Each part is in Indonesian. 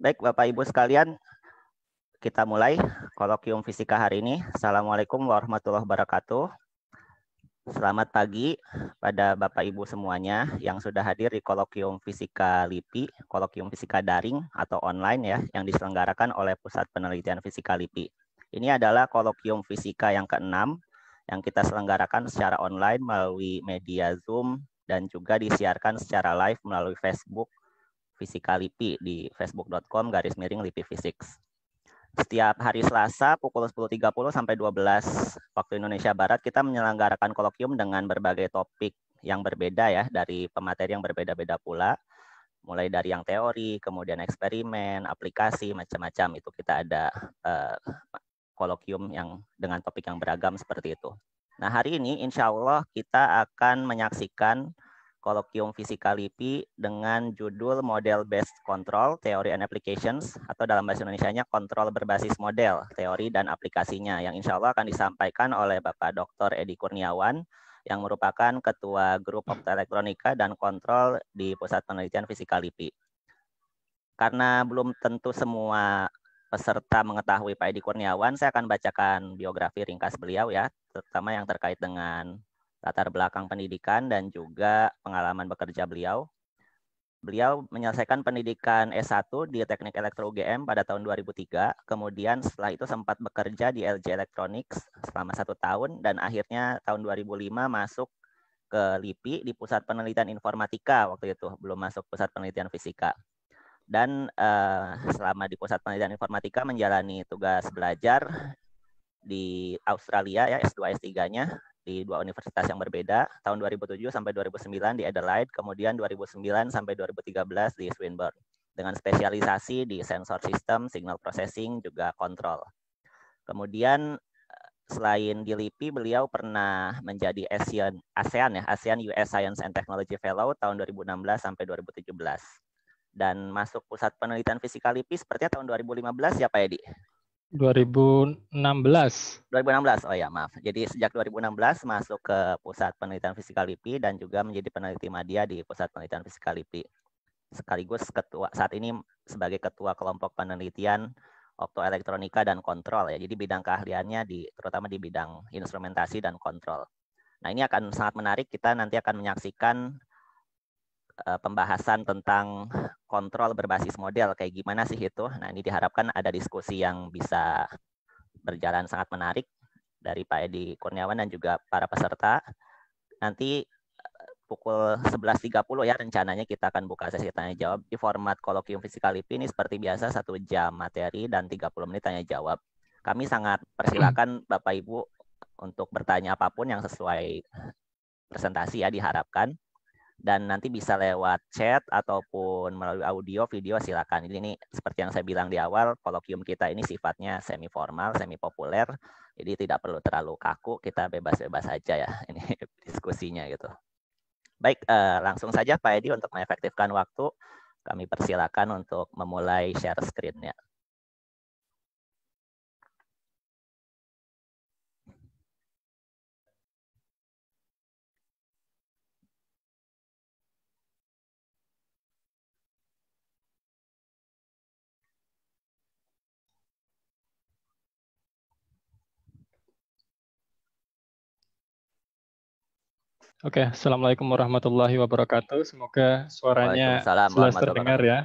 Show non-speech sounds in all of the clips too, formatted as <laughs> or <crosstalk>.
Baik, Bapak Ibu sekalian, kita mulai kolokium fisika hari ini. Assalamualaikum warahmatullahi wabarakatuh. Selamat pagi pada Bapak Ibu semuanya yang sudah hadir di kolokium fisika LIPI, kolokium fisika daring atau online ya, yang diselenggarakan oleh Pusat Penelitian Fisika LIPI. Ini adalah kolokium fisika yang keenam yang kita selenggarakan secara online melalui media Zoom dan juga disiarkan secara live melalui Facebook Fisika LIPI di facebook.com garis miring LIPI Physics. Setiap hari Selasa pukul 10.30 sampai 12 waktu Indonesia Barat kita menyelenggarakan kolokium dengan berbagai topik yang berbeda ya dari pemateri yang berbeda-beda pula mulai dari yang teori, kemudian eksperimen, aplikasi, macam-macam itu kita ada uh, kolokium yang dengan topik yang beragam seperti itu. Nah hari ini insya Allah kita akan menyaksikan kolokium fisika LIPI dengan judul Model Based Control, Theory and Applications, atau dalam bahasa Indonesia-nya kontrol berbasis model, teori dan aplikasinya, yang insya Allah akan disampaikan oleh Bapak Dr. Edi Kurniawan, yang merupakan Ketua Grup Optoelektronika dan Kontrol di Pusat Penelitian Fisika LIPI. Karena belum tentu semua peserta mengetahui Pak Edi Kurniawan, saya akan bacakan biografi ringkas beliau ya, terutama yang terkait dengan latar belakang pendidikan dan juga pengalaman bekerja beliau. Beliau menyelesaikan pendidikan S1 di Teknik Elektro UGM pada tahun 2003, kemudian setelah itu sempat bekerja di LG Electronics selama satu tahun, dan akhirnya tahun 2005 masuk ke LIPI di Pusat Penelitian Informatika waktu itu, belum masuk Pusat Penelitian Fisika. Dan eh, selama di Pusat Penelitian Informatika menjalani tugas belajar di Australia ya S2 S3-nya di dua universitas yang berbeda, tahun 2007 sampai 2009 di Adelaide, kemudian 2009 sampai 2013 di Swinburne, dengan spesialisasi di sensor sistem signal processing, juga kontrol. Kemudian eh, selain di LIPI, beliau pernah menjadi ASEAN, ASEAN ya, ASEAN US Science and Technology Fellow tahun 2016 sampai 2017. Dan masuk pusat penelitian fisika LIPI sepertinya tahun 2015 ya Pak Edi? 2016. 2016. Oh ya, maaf. Jadi sejak 2016 masuk ke Pusat Penelitian Fisika LIPI dan juga menjadi peneliti media di Pusat Penelitian Fisika LIPI. Sekaligus ketua saat ini sebagai ketua kelompok penelitian optoelektronika dan kontrol ya. Jadi bidang keahliannya di terutama di bidang instrumentasi dan kontrol. Nah, ini akan sangat menarik kita nanti akan menyaksikan Eh, pembahasan tentang kontrol berbasis model kayak gimana sih itu. Nah, ini diharapkan ada diskusi yang bisa berjalan sangat menarik dari Pak Edi Kurniawan dan juga para peserta. Nanti eh, pukul 11.30 ya rencananya kita akan buka sesi tanya jawab di format kolokium fisikal IP ini seperti biasa satu jam materi dan 30 menit tanya jawab. Kami sangat persilakan Bapak Ibu untuk bertanya apapun yang sesuai presentasi ya diharapkan dan nanti bisa lewat chat ataupun melalui audio video silakan. Jadi ini seperti yang saya bilang di awal, kolokium kita ini sifatnya semi formal, semi populer. Jadi tidak perlu terlalu kaku, kita bebas-bebas saja ya <laughs> ini diskusinya gitu. Baik, eh, langsung saja Pak Edi untuk mengefektifkan waktu, kami persilakan untuk memulai share screen-nya. Oke, okay. assalamualaikum warahmatullahi wabarakatuh. Semoga suaranya jelas terdengar ya.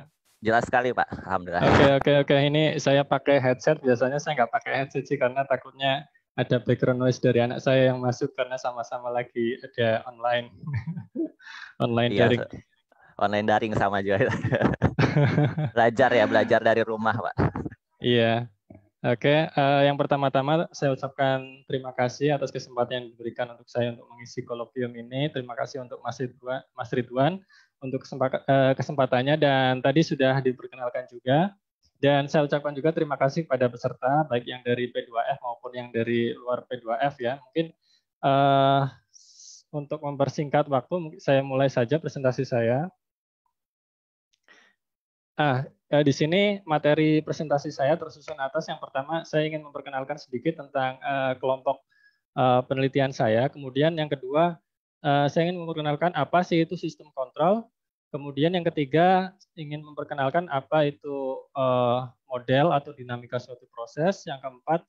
Jelas sekali Pak, alhamdulillah. Oke okay, oke okay, oke. Okay. Ini saya pakai headset. Biasanya saya nggak pakai headset sih karena takutnya ada background noise dari anak saya yang masuk karena sama-sama lagi ada online, <laughs> online iya, daring. Online daring sama juga. <laughs> belajar ya, belajar dari rumah Pak. Iya. Oke, uh, yang pertama-tama saya ucapkan terima kasih atas kesempatan yang diberikan untuk saya untuk mengisi kolokium ini. Terima kasih untuk Mas Ridwan, Mas Ridwan untuk eh, kesempatannya dan tadi sudah diperkenalkan juga. Dan saya ucapkan juga terima kasih kepada peserta baik yang dari P2F maupun yang dari luar P2F ya. Mungkin uh, untuk mempersingkat waktu, saya mulai saja presentasi saya. Ah, Eh, di sini materi presentasi saya tersusun atas. Yang pertama, saya ingin memperkenalkan sedikit tentang uh, kelompok uh, penelitian saya. Kemudian yang kedua, uh, saya ingin memperkenalkan apa sih itu sistem kontrol. Kemudian yang ketiga, ingin memperkenalkan apa itu uh, model atau dinamika suatu proses. Yang keempat,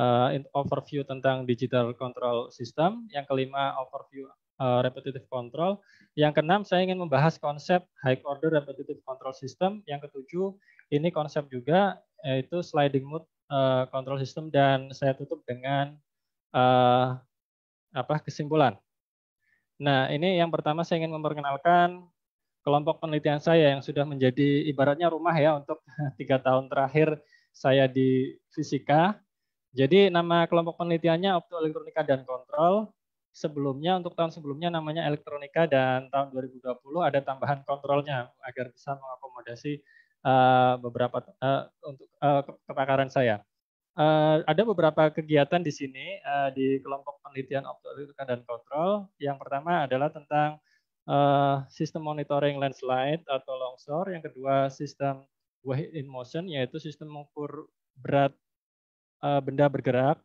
uh, overview tentang digital control system. Yang kelima, overview Eh, repetitive control. Yang keenam, saya ingin membahas konsep high order repetitive control system. Yang ketujuh, ini konsep juga yaitu sliding mode eh, control system dan saya tutup dengan eh, apa kesimpulan. Nah, ini yang pertama saya ingin memperkenalkan kelompok penelitian saya yang sudah menjadi ibaratnya rumah ya untuk <laughs> tiga tahun terakhir saya di fisika. Jadi nama kelompok penelitiannya optoelektronika dan kontrol sebelumnya untuk tahun sebelumnya namanya elektronika dan tahun 2020 ada tambahan kontrolnya agar bisa mengakomodasi uh, beberapa uh, untuk uh, kepakaran saya. Uh, ada beberapa kegiatan di sini uh, di kelompok penelitian optoelektronika dan kontrol. Yang pertama adalah tentang uh, sistem monitoring landslide atau longsor. Yang kedua sistem weight in motion yaitu sistem mengukur berat uh, benda bergerak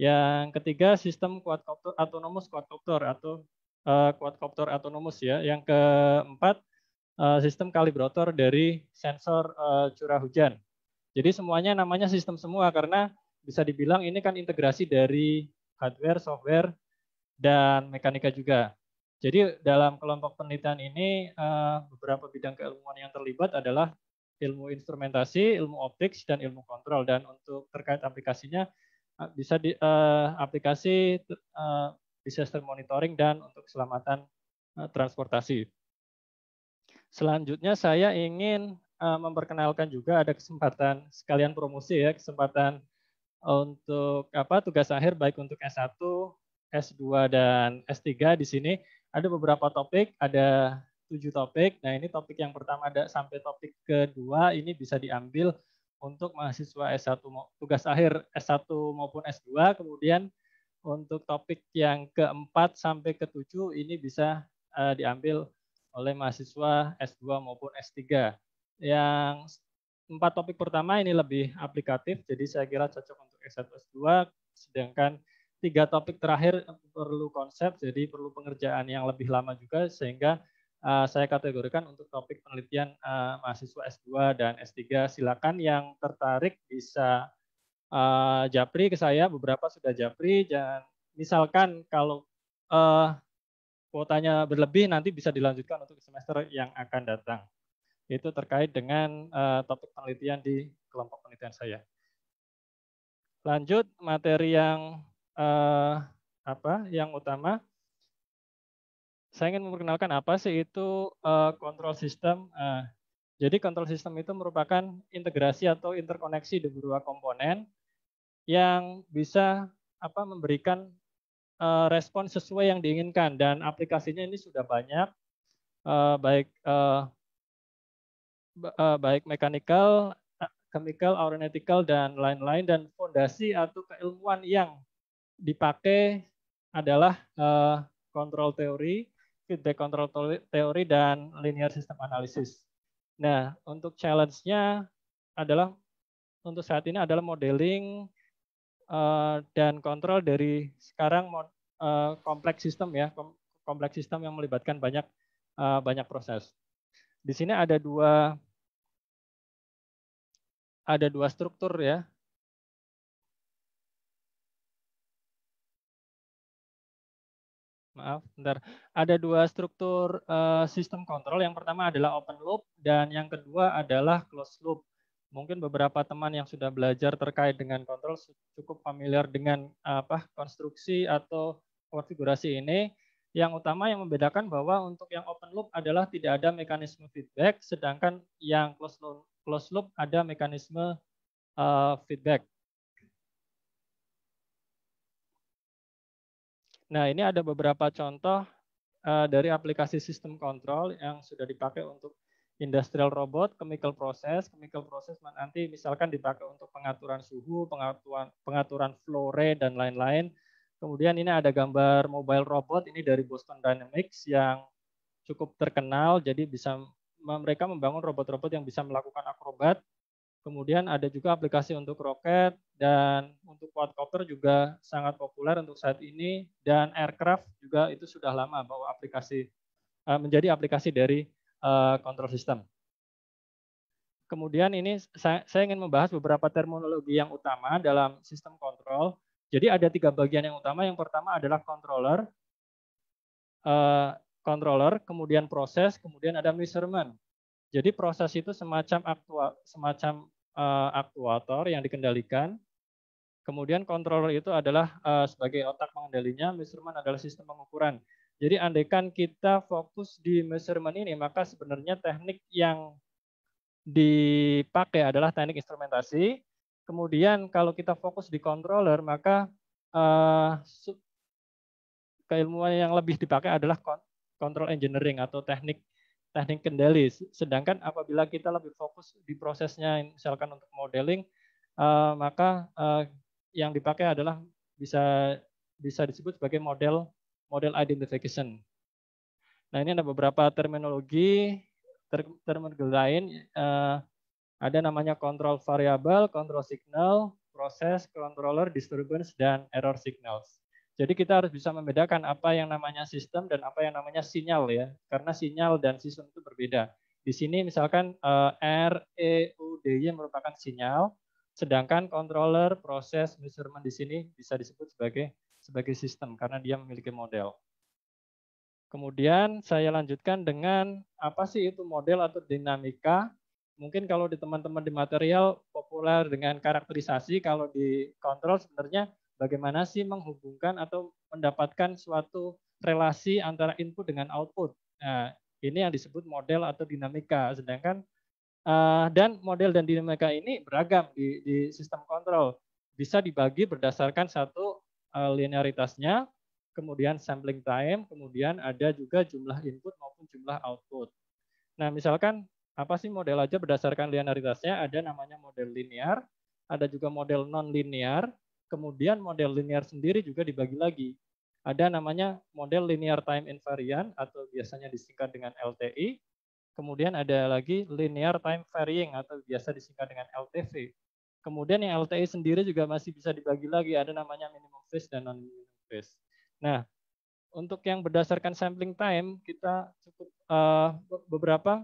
yang ketiga sistem kuat quadcopter autonomous quadcopter atau uh, eh, quadcopter autonomous ya. Yang keempat uh, sistem kalibrator dari sensor uh, curah hujan. Jadi semuanya namanya sistem semua karena bisa dibilang ini kan integrasi dari hardware, software, dan mekanika juga. Jadi dalam kelompok penelitian ini beberapa bidang keilmuan yang terlibat adalah ilmu instrumentasi, ilmu optik, dan ilmu kontrol. Dan untuk terkait aplikasinya, bisa di uh, aplikasi uh, disaster monitoring dan untuk keselamatan uh, transportasi. Selanjutnya saya ingin uh, memperkenalkan juga ada kesempatan sekalian promosi ya, kesempatan untuk apa tugas akhir baik untuk S1, S2 dan S3 di sini ada beberapa topik, ada tujuh topik. Nah, ini topik yang pertama ada sampai topik kedua ini bisa diambil untuk mahasiswa S1 tugas akhir S1 maupun S2 kemudian untuk topik yang keempat sampai ketujuh ini bisa uh, diambil oleh mahasiswa S2 maupun S3 yang empat topik pertama ini lebih aplikatif jadi saya kira cocok untuk S1 S2 sedangkan tiga topik terakhir perlu konsep jadi perlu pengerjaan yang lebih lama juga sehingga uh, saya kategorikan untuk topik penelitian uh, mahasiswa S2 dan S3. Silakan yang tertarik bisa uh, japri ke saya, beberapa sudah japri dan misalkan kalau uh, kuotanya berlebih nanti bisa dilanjutkan untuk semester yang akan datang. Itu terkait dengan uh, topik penelitian di kelompok penelitian saya. Lanjut materi yang uh, apa? Yang utama saya ingin memperkenalkan apa sih itu uh, eh, kontrol sistem. Uh, nah, jadi kontrol sistem itu merupakan integrasi atau interkoneksi di beberapa komponen yang bisa apa memberikan uh, respon sesuai yang diinginkan dan aplikasinya ini sudah banyak uh, baik uh, uh, baik mechanical, chemical, aeronautical dan lain-lain dan fondasi atau keilmuan yang dipakai adalah uh, kontrol teori feedback control teori dan linear system analysis. Nah, untuk challenge-nya adalah untuk saat ini adalah modeling uh, dan kontrol dari sekarang uh, kompleks sistem ya, kompleks sistem yang melibatkan banyak uh, banyak proses. Di sini ada dua ada dua struktur ya, maaf, bentar. Ada dua struktur uh, sistem kontrol. Yang pertama adalah open loop dan yang kedua adalah closed loop. Mungkin beberapa teman yang sudah belajar terkait dengan kontrol cukup familiar dengan apa konstruksi atau konfigurasi ini. Yang utama yang membedakan bahwa untuk yang open loop adalah tidak ada mekanisme feedback, sedangkan yang closed loop, closed loop ada mekanisme uh, feedback. Nah, ini ada beberapa contoh uh, dari aplikasi sistem kontrol yang sudah dipakai untuk industrial robot, chemical process, chemical process nanti misalkan dipakai untuk pengaturan suhu, pengaturan pengaturan flow rate dan lain-lain. Kemudian ini ada gambar mobile robot ini dari Boston Dynamics yang cukup terkenal jadi bisa mereka membangun robot-robot yang bisa melakukan akrobat Kemudian ada juga aplikasi untuk roket dan untuk quadcopter juga sangat populer untuk saat ini dan aircraft juga itu sudah lama bahwa aplikasi eh, menjadi aplikasi dari kontrol eh, sistem. Kemudian ini saya, saya ingin membahas beberapa terminologi yang utama dalam sistem kontrol. Jadi ada tiga bagian yang utama. Yang pertama adalah controller, eh, controller, kemudian proses, kemudian ada measurement. Jadi proses itu semacam aktua, semacam uh, aktuator yang dikendalikan. Kemudian controller itu adalah uh, sebagai otak pengendalinya, measurement adalah sistem pengukuran. Jadi andaikan kita fokus di measurement ini, maka sebenarnya teknik yang dipakai adalah teknik instrumentasi. Kemudian kalau kita fokus di controller, maka uh, keilmuan yang lebih dipakai adalah control engineering atau teknik teknik kendali. Sedangkan apabila kita lebih fokus di prosesnya, misalkan untuk modeling, uh, maka uh, yang dipakai adalah bisa bisa disebut sebagai model model identification. Nah ini ada beberapa terminologi ter, terminologi lain. Uh, ada namanya control variable, control signal, proses, controller, disturbance, dan error signals. Jadi kita harus bisa membedakan apa yang namanya sistem dan apa yang namanya sinyal ya, karena sinyal dan sistem itu berbeda. Di sini misalkan eh, R, E, U, D, Y merupakan sinyal, sedangkan controller, proses, measurement di sini bisa disebut sebagai sebagai sistem karena dia memiliki model. Kemudian saya lanjutkan dengan apa sih itu model atau dinamika. Mungkin kalau di teman-teman di material populer dengan karakterisasi, kalau di kontrol sebenarnya Bagaimana sih menghubungkan atau mendapatkan suatu relasi antara input dengan output. Nah, ini yang disebut model atau dinamika. Sedangkan uh, dan model dan dinamika ini beragam di, di sistem kontrol. Bisa dibagi berdasarkan satu uh, linearitasnya, kemudian sampling time, kemudian ada juga jumlah input maupun jumlah output. Nah, misalkan apa sih model aja berdasarkan linearitasnya? Ada namanya model linear, ada juga model non linear, Kemudian model linear sendiri juga dibagi lagi. Ada namanya model linear time invariant atau biasanya disingkat dengan LTI. Kemudian ada lagi linear time varying atau biasa disingkat dengan LTV. Kemudian yang LTI sendiri juga masih bisa dibagi lagi. Ada namanya minimum phase dan non-minimum phase. Nah, untuk yang berdasarkan sampling time kita cukup uh, beberapa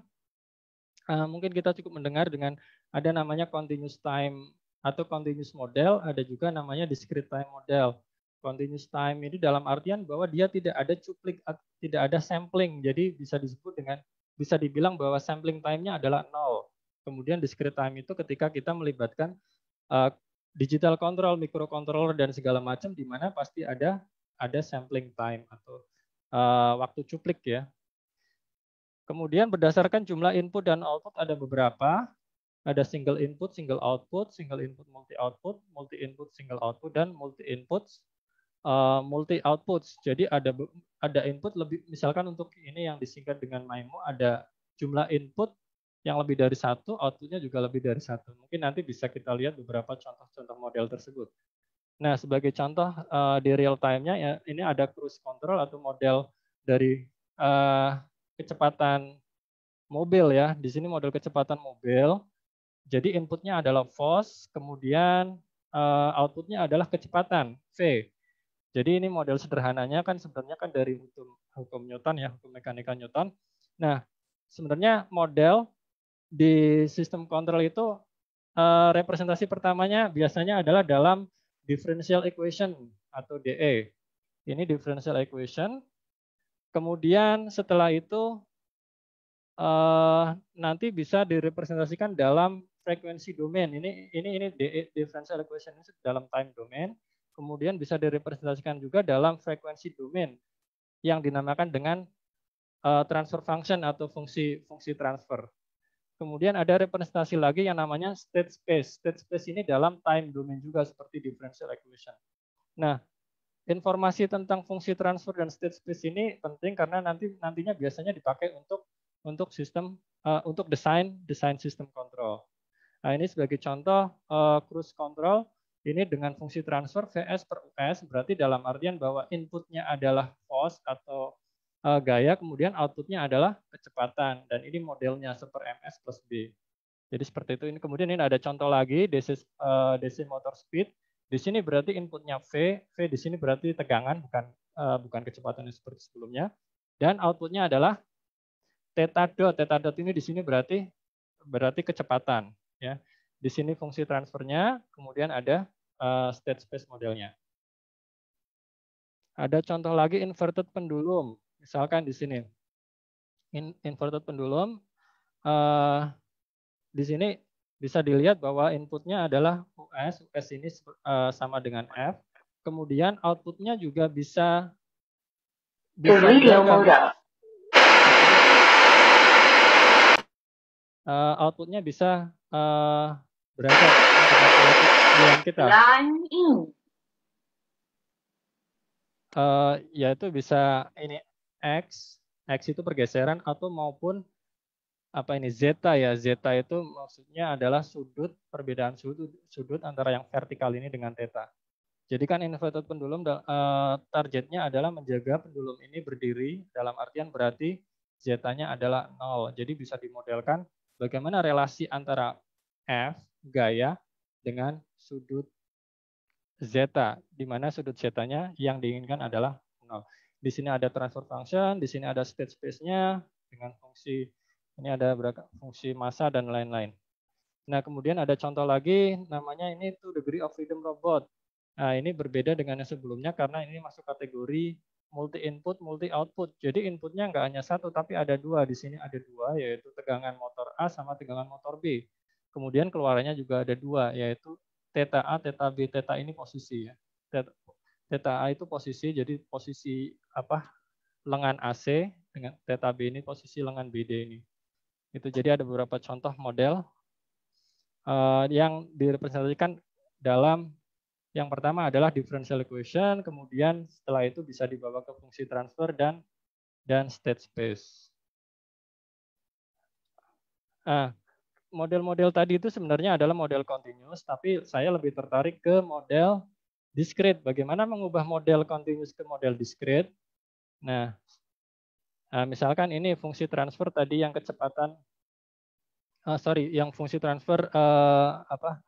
uh, mungkin kita cukup mendengar dengan ada namanya continuous time atau continuous model, ada juga namanya discrete time model. Continuous time ini dalam artian bahwa dia tidak ada cuplik, tidak ada sampling, jadi bisa disebut dengan bisa dibilang bahwa sampling time-nya adalah nol. Kemudian discrete time itu ketika kita melibatkan uh, digital control, microcontroller dan segala macam, di mana pasti ada ada sampling time atau uh, waktu cuplik ya. Kemudian berdasarkan jumlah input dan output ada beberapa ada single input, single output, single input, multi output, multi input, single output, dan multi inputs, uh, multi outputs. Jadi ada ada input lebih, misalkan untuk ini yang disingkat dengan MIMO ada jumlah input yang lebih dari satu, outputnya juga lebih dari satu. Mungkin nanti bisa kita lihat beberapa contoh-contoh model tersebut. Nah, sebagai contoh uh, di real time-nya ya, ini ada cruise control atau model dari uh, kecepatan mobil ya. Di sini model kecepatan mobil jadi inputnya adalah force, kemudian eh, outputnya adalah kecepatan v. Jadi ini model sederhananya kan sebenarnya kan dari hukum, hukum Newton ya, hukum mekanika Newton. Nah, sebenarnya model di sistem kontrol itu eh, representasi pertamanya biasanya adalah dalam differential equation atau DE. Ini differential equation. Kemudian setelah itu eh, nanti bisa direpresentasikan dalam frekuensi domain. Ini ini ini eh, differential equation ini dalam time domain. Kemudian bisa direpresentasikan juga dalam frekuensi domain yang dinamakan dengan uh, transfer function atau fungsi fungsi transfer. Kemudian ada representasi lagi yang namanya state space. State space ini dalam time domain juga seperti differential equation. Nah, informasi tentang fungsi transfer dan state space ini penting karena nanti nantinya biasanya dipakai untuk untuk sistem uh, untuk desain desain sistem kontrol. Nah, ini sebagai contoh uh, cruise control ini dengan fungsi transfer VS per US, berarti dalam artian bahwa inputnya adalah force atau uh, gaya, kemudian outputnya adalah kecepatan. Dan ini modelnya super MS plus B. Jadi seperti itu. Ini kemudian ini ada contoh lagi DC uh, eh, DC motor speed. Di sini berarti inputnya V, V di sini berarti tegangan bukan uh, bukan kecepatannya seperti sebelumnya. Dan outputnya adalah theta dot. Theta dot ini di sini berarti berarti kecepatan. Ya. Di sini fungsi transfernya, kemudian ada uh, eh, state space modelnya. Ada contoh lagi inverted pendulum, misalkan di sini. In, inverted pendulum, uh, di sini bisa dilihat bahwa inputnya adalah US, US ini uh, sama dengan F, kemudian outputnya juga bisa bisa Uh, outputnya bisa uh, eh, berangkat bulan kita. Uh, Ya itu bisa ini x x itu pergeseran atau maupun apa ini zeta ya zeta itu maksudnya adalah sudut perbedaan sudut sudut antara yang vertikal ini dengan theta. Jadi kan inverted pendulum uh, targetnya adalah menjaga pendulum ini berdiri dalam artian berarti zetanya adalah nol. Jadi bisa dimodelkan Bagaimana relasi antara F, gaya, dengan sudut zeta, di mana sudut zetanya yang diinginkan adalah nol. Di sini ada transfer function, di sini ada state space-nya dengan fungsi ini ada fungsi massa dan lain-lain. Nah, kemudian ada contoh lagi namanya ini two degree of freedom robot. Nah, ini berbeda dengan yang sebelumnya karena ini masuk kategori multi input, multi output. Jadi inputnya nggak hanya satu, tapi ada dua. Di sini ada dua, yaitu tegangan motor A sama tegangan motor B. Kemudian keluarannya juga ada dua, yaitu theta A, theta B. Theta ini posisi ya. Theta, theta A itu posisi, jadi posisi apa lengan AC dengan theta B ini posisi lengan BD ini. Itu jadi ada beberapa contoh model uh, yang direpresentasikan dalam yang pertama adalah differential equation, kemudian setelah itu bisa dibawa ke fungsi transfer dan dan state space. Nah, model-model tadi itu sebenarnya adalah model continuous, tapi saya lebih tertarik ke model discrete. Bagaimana mengubah model continuous ke model discrete? Nah, nah misalkan ini fungsi transfer tadi yang kecepatan, uh, sorry, yang fungsi transfer uh, apa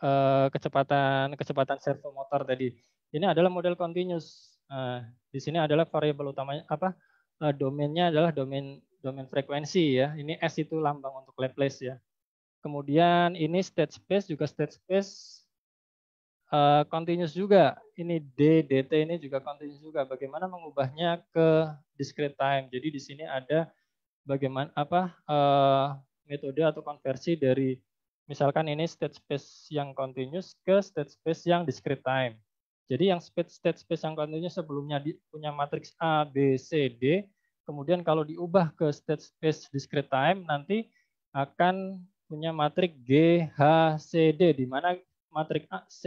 Eh, kecepatan kecepatan servo motor tadi. Ini adalah model continuous. Eh, di sini adalah variabel utamanya apa? Eh, domainnya adalah domain domain frekuensi ya. Ini S itu lambang untuk Laplace ya. Kemudian ini state space juga state space continuous juga. Ini D, DT ini juga continuous juga. Bagaimana mengubahnya ke discrete time. Jadi di sini ada bagaimana apa metode atau konversi dari Misalkan ini state space yang continuous ke state space yang discrete time. Jadi yang state, state space yang continuous sebelumnya punya matriks A, B, C, D, kemudian kalau diubah ke state space discrete time, nanti akan punya matriks G, H, C, D, di mana matriks A, C,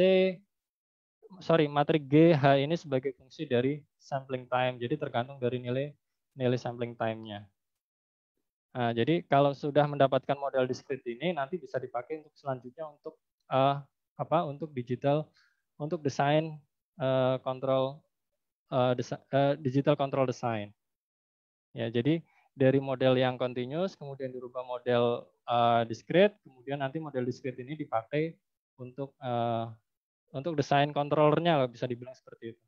sorry, matriks G, H ini sebagai fungsi dari sampling time. Jadi tergantung dari nilai nilai sampling time-nya. Nah, jadi kalau sudah mendapatkan model diskrit ini nanti bisa dipakai untuk selanjutnya untuk uh, apa? Untuk digital, untuk desain uh, uh, uh, digital control design. Ya, jadi dari model yang continuous kemudian dirubah model uh, eh, diskrit, kemudian nanti model diskrit ini dipakai untuk uh, untuk desain kontrolernya bisa dibilang seperti itu.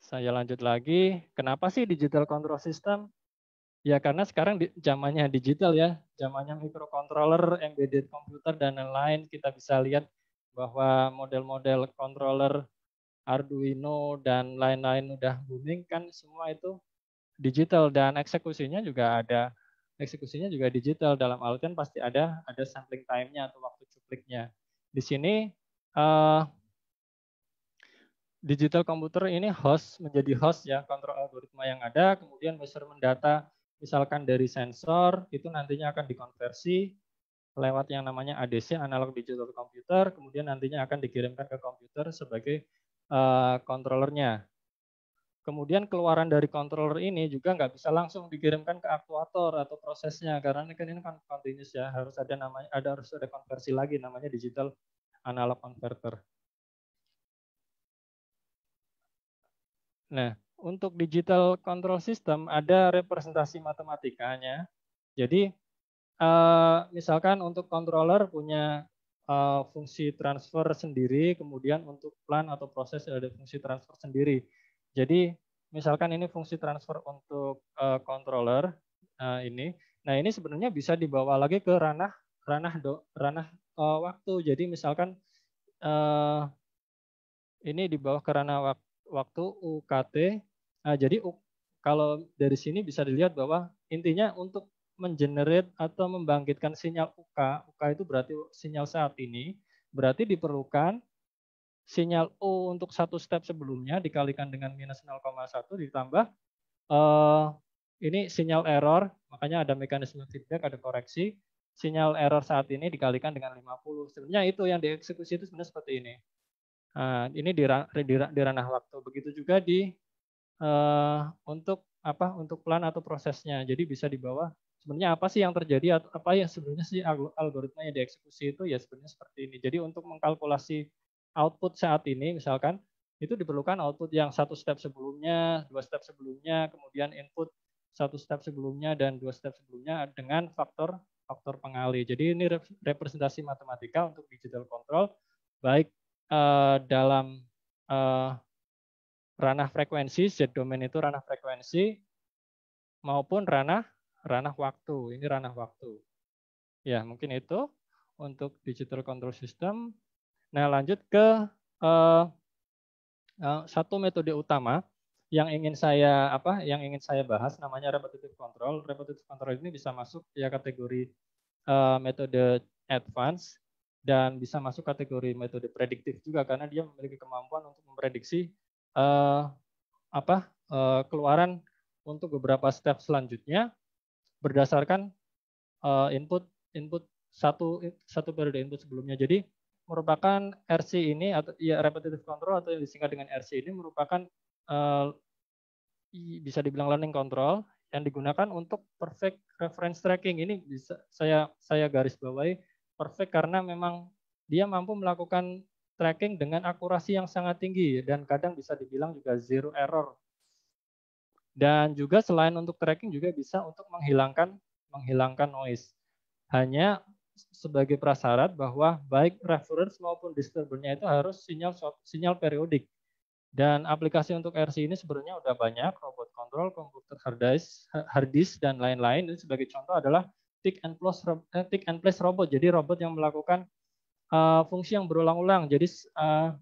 Saya lanjut lagi, kenapa sih digital control system Ya karena sekarang di, zamannya digital ya, zamannya microcontroller, embedded computer dan lain-lain kita bisa lihat bahwa model-model controller Arduino dan lain-lain udah booming kan semua itu digital dan eksekusinya juga ada eksekusinya juga digital dalam artian pasti ada ada sampling time-nya atau waktu cupliknya. Di sini uh, digital komputer ini host menjadi host ya kontrol algoritma yang ada, kemudian measurement data misalkan dari sensor itu nantinya akan dikonversi lewat yang namanya ADC analog digital computer kemudian nantinya akan dikirimkan ke komputer sebagai kontrolernya. Eh, kemudian keluaran dari controller ini juga nggak bisa langsung dikirimkan ke aktuator atau prosesnya karena ini kan ini kan continuous ya harus ada namanya ada harus ada konversi lagi namanya digital analog converter. Nah, untuk digital control system ada representasi matematikanya. Jadi eh, misalkan untuk controller punya eh, fungsi transfer sendiri, kemudian untuk plan atau proses ada fungsi transfer sendiri. Jadi misalkan ini fungsi transfer untuk eh, controller ini. Nah ini sebenarnya bisa dibawa lagi ke ranah ranah do, ranah waktu. Jadi misalkan ini dibawa ke ranah waktu UKT Nah, jadi kalau dari sini bisa dilihat bahwa intinya untuk mengenerate atau membangkitkan sinyal UK, UK itu berarti sinyal saat ini, berarti diperlukan sinyal O untuk satu step sebelumnya dikalikan dengan minus 0,1 ditambah uh, ini sinyal error, makanya ada mekanisme feedback, ada koreksi. Sinyal error saat ini dikalikan dengan 50. Sebenarnya itu yang dieksekusi itu sebenarnya seperti ini. Nah, ini di, di, di ranah waktu. Begitu juga di Eh, untuk apa untuk plan atau prosesnya. Jadi bisa di bawah sebenarnya apa sih yang terjadi atau apa yang sebenarnya sih algoritma yang dieksekusi itu ya sebenarnya seperti ini. Jadi untuk mengkalkulasi output saat ini misalkan itu diperlukan output yang satu step sebelumnya, dua step sebelumnya, kemudian input satu step sebelumnya dan dua step sebelumnya dengan faktor faktor pengali. Jadi ini representasi matematika untuk digital control baik uh, dalam uh, ranah frekuensi z domain itu ranah frekuensi maupun ranah ranah waktu. Ini ranah waktu. Ya, mungkin itu untuk digital control system. Nah, lanjut ke uh, uh, satu metode utama yang ingin saya apa? Yang ingin saya bahas namanya repetitive control. Repetitive control ini bisa masuk ya kategori uh, metode advance dan bisa masuk kategori metode prediktif juga karena dia memiliki kemampuan untuk memprediksi uh, apa uh, keluaran untuk beberapa step selanjutnya berdasarkan uh, input input satu satu periode input sebelumnya. Jadi merupakan RC ini atau ya repetitive control atau yang disingkat dengan RC ini merupakan uh, bisa dibilang learning control yang digunakan untuk perfect reference tracking ini bisa saya saya garis bawahi perfect karena memang dia mampu melakukan tracking dengan akurasi yang sangat tinggi dan kadang bisa dibilang juga zero error. Dan juga selain untuk tracking juga bisa untuk menghilangkan menghilangkan noise. Hanya sebagai prasyarat bahwa baik reference maupun disturbernya itu harus sinyal sinyal periodik. Dan aplikasi untuk RC ini sebenarnya udah banyak, robot control, komputer hard disk, dan lain-lain. Dan sebagai contoh adalah tick and plus eh, tick and place robot. Jadi robot yang melakukan Eh, fungsi yang berulang-ulang. Jadi uh,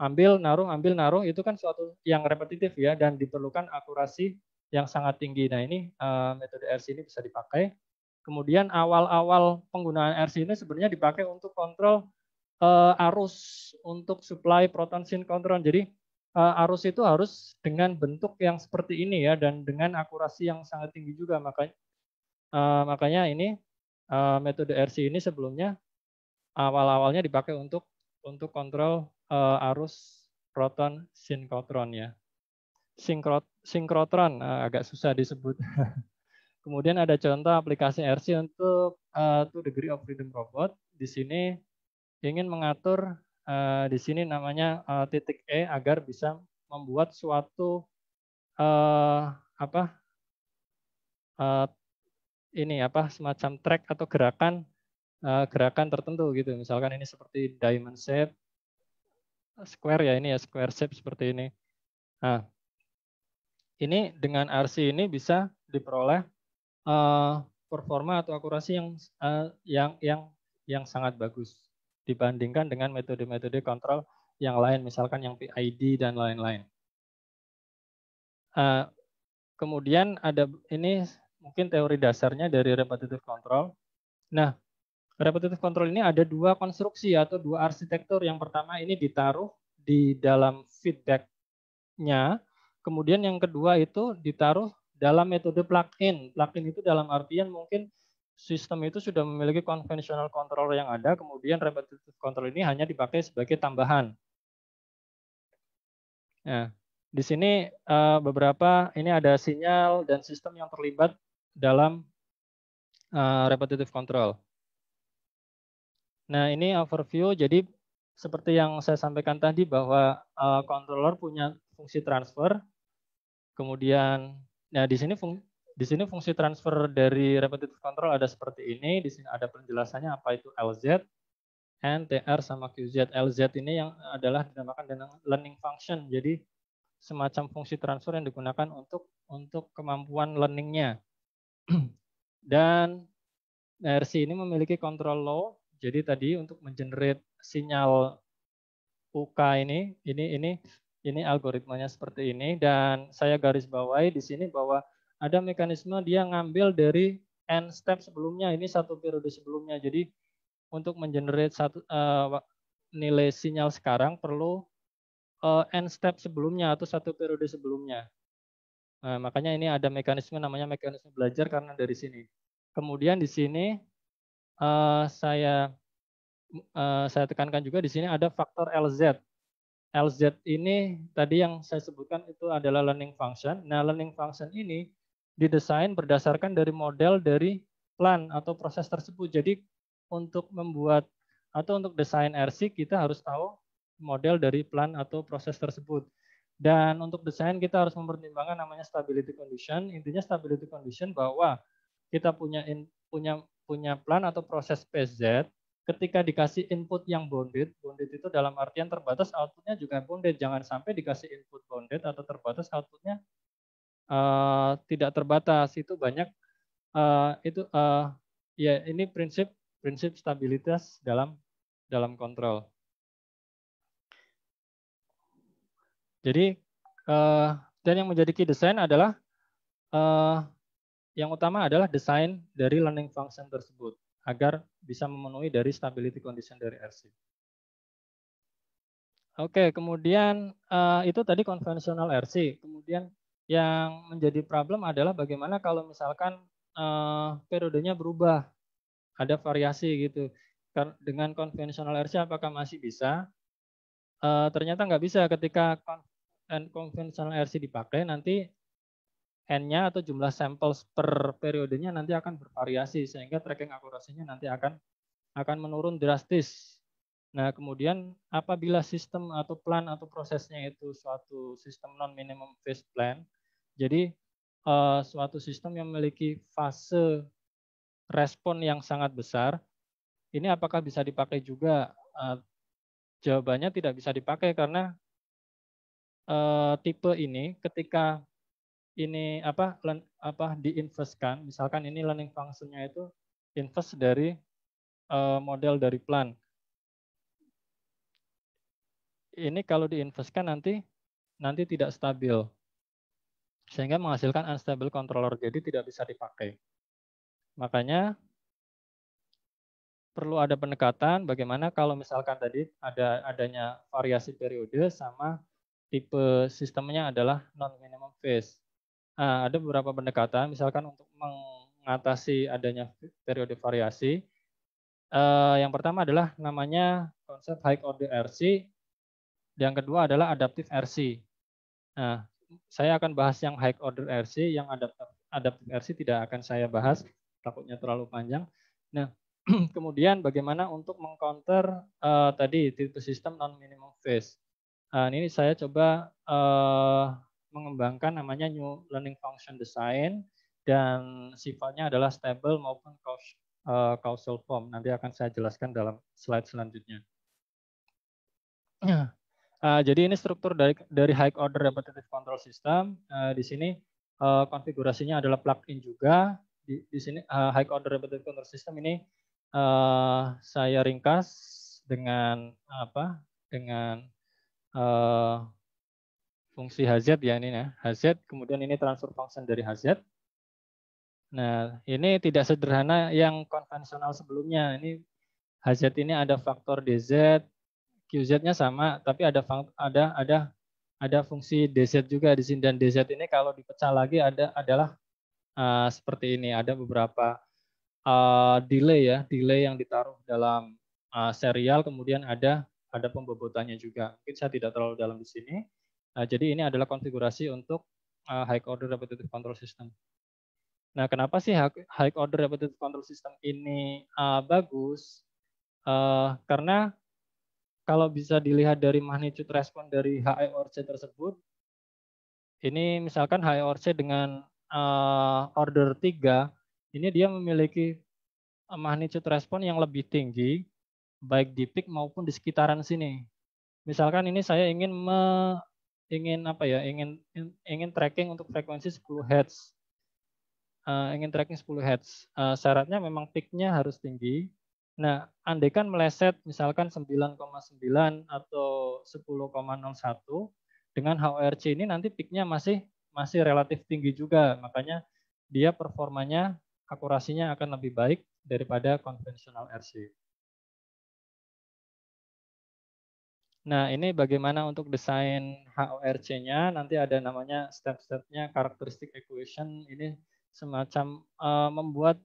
ambil, naruh, ambil, naruh itu kan suatu yang repetitif ya dan diperlukan akurasi yang sangat tinggi. Nah ini uh, metode RC ini bisa dipakai. Kemudian awal-awal penggunaan RC ini sebenarnya dipakai untuk kontrol uh, arus untuk supply proton control. Jadi uh, arus itu harus dengan bentuk yang seperti ini ya dan dengan akurasi yang sangat tinggi juga makanya uh, makanya ini uh, metode RC ini sebelumnya awal-awalnya dipakai untuk untuk kontrol uh, arus proton sinkrotron ya. Sinkrot sinkrotron uh, eh, agak susah disebut. <laughs> Kemudian ada contoh aplikasi RC untuk uh, two degree of freedom robot. Di sini ingin mengatur uh, di sini namanya uh, titik E agar bisa membuat suatu uh, apa uh, ini apa semacam track atau gerakan uh, gerakan tertentu gitu. Misalkan ini seperti diamond shape, square ya ini ya square shape seperti ini. Nah, ini dengan RC ini bisa diperoleh uh, performa atau akurasi yang uh, yang yang yang sangat bagus dibandingkan dengan metode-metode kontrol yang lain, misalkan yang PID dan lain-lain. Uh, kemudian ada ini mungkin teori dasarnya dari repetitive control. Nah, Repetitive control ini ada dua konstruksi atau dua arsitektur. Yang pertama ini ditaruh di dalam feedbacknya. Kemudian yang kedua itu ditaruh dalam metode plug-in. Plug-in itu dalam artian mungkin sistem itu sudah memiliki konvensional controller yang ada, kemudian repetitive control ini hanya dipakai sebagai tambahan. Nah, di sini eh, beberapa ini ada sinyal dan sistem yang terlibat dalam eh, repetitive control. Nah, ini overview. Jadi seperti yang saya sampaikan tadi bahwa uh, controller punya fungsi transfer. Kemudian nah di sini fung, di sini fungsi transfer dari repetitive control ada seperti ini, di sini ada penjelasannya apa itu LZ, NTR sama QZ. LZ ini yang adalah dinamakan dengan learning function. Jadi semacam fungsi transfer yang digunakan untuk untuk kemampuan learningnya. <clears throat> Dan nah, RC ini memiliki control low jadi tadi untuk mengenerate sinyal UK ini, ini ini ini algoritmanya seperti ini dan saya garis bawahi di sini bahwa ada mekanisme dia ngambil dari n step sebelumnya ini satu periode sebelumnya. Jadi untuk mengenerate satu uh, nilai sinyal sekarang perlu uh, n step sebelumnya atau satu periode sebelumnya. Nah, makanya ini ada mekanisme namanya mekanisme belajar karena dari sini. Kemudian di sini Eh, saya eh, saya tekankan juga di sini ada faktor LZ. LZ ini tadi yang saya sebutkan itu adalah learning function. Nah, learning function ini didesain berdasarkan dari model dari plan atau proses tersebut. Jadi untuk membuat atau untuk desain RC kita harus tahu model dari plan atau proses tersebut. Dan untuk desain kita harus mempertimbangkan namanya stability condition. Intinya stability condition bahwa kita punya in, punya punya plan atau proses PZ, ketika dikasih input yang bounded, bounded itu dalam artian terbatas, outputnya juga bounded. Jangan sampai dikasih input bounded atau terbatas, outputnya uh, tidak terbatas. Itu banyak, uh, itu uh, ya ini prinsip prinsip stabilitas dalam dalam kontrol. Jadi uh, dan yang menjadi key design adalah uh, yang utama adalah desain dari learning function tersebut agar bisa memenuhi dari stability condition dari RC. Oke, kemudian eh, itu tadi konvensional RC. Kemudian yang menjadi problem adalah bagaimana kalau misalkan eh, periodenya berubah, ada variasi gitu. Dengan konvensional RC apakah masih bisa? Eh, ternyata nggak bisa ketika konvensional RC dipakai, nanti n-nya atau jumlah sampel per periodenya nanti akan bervariasi sehingga tracking akurasinya nanti akan akan menurun drastis. Nah, kemudian apabila sistem atau plan atau prosesnya itu suatu sistem non minimum phase plan, jadi uh, suatu sistem yang memiliki fase respon yang sangat besar, ini apakah bisa dipakai juga? Uh, jawabannya tidak bisa dipakai karena uh, tipe ini ketika ini apa learn, apa diinvestkan, misalkan ini learning functionnya itu invest dari uh, model dari plan. Ini kalau diinvestkan nanti nanti tidak stabil. Sehingga menghasilkan unstable controller, jadi tidak bisa dipakai. Makanya perlu ada pendekatan bagaimana kalau misalkan tadi ada adanya variasi periode sama tipe sistemnya adalah non minimum phase uh, ada beberapa pendekatan, misalkan untuk mengatasi adanya periode variasi. Uh, yang pertama adalah namanya konsep high order RC. Yang kedua adalah adaptive RC. Nah, saya akan bahas yang high order RC, yang adaptive, RC tidak akan saya bahas, takutnya terlalu panjang. Nah, <clears throat> kemudian bagaimana untuk mengcounter uh, tadi tipe sistem non minimum phase. Uh, ini saya coba uh, mengembangkan namanya New Learning Function Design dan sifatnya adalah stable maupun eh, causal form. Nanti akan saya jelaskan dalam slide selanjutnya. Uh, jadi ini struktur dari, dari high order repetitive control system. Uh, di sini konfigurasinya adalah plug in juga. Di, di sini high order repetitive control system ini saya ringkas dengan apa? Dengan fungsi HZ ya ini ya. HZ, kemudian ini transfer function dari HZ. Nah, ini tidak sederhana yang konvensional sebelumnya. Ini HZ ini ada faktor DZ, QZ-nya sama, tapi ada ada ada ada fungsi DZ juga di sini dan DZ ini kalau dipecah lagi ada adalah uh, seperti ini, ada beberapa uh, delay ya, delay yang ditaruh dalam uh, serial kemudian ada ada pembobotannya juga. Mungkin saya tidak terlalu dalam di sini. Nah, jadi ini adalah konfigurasi untuk uh, high order repetitive control system. Nah, kenapa sih high order repetitive control system ini uh, bagus? Uh, karena kalau bisa dilihat dari magnitude respon dari HIRC tersebut, ini misalkan HIRC dengan uh, order 3, ini dia memiliki magnitude respon yang lebih tinggi, baik di peak maupun di sekitaran sini. Misalkan ini saya ingin ingin apa ya ingin ingin tracking untuk frekuensi 10 Hz uh, ingin tracking 10 Hz uh, syaratnya memang peaknya harus tinggi nah andaikan meleset misalkan 9,9 atau 10,01 dengan hrc ini nanti peaknya masih masih relatif tinggi juga makanya dia performanya akurasinya akan lebih baik daripada konvensional RC. Nah, ini bagaimana untuk desain HORC-nya. Nanti ada namanya step-stepnya karakteristik equation. Ini semacam uh, membuat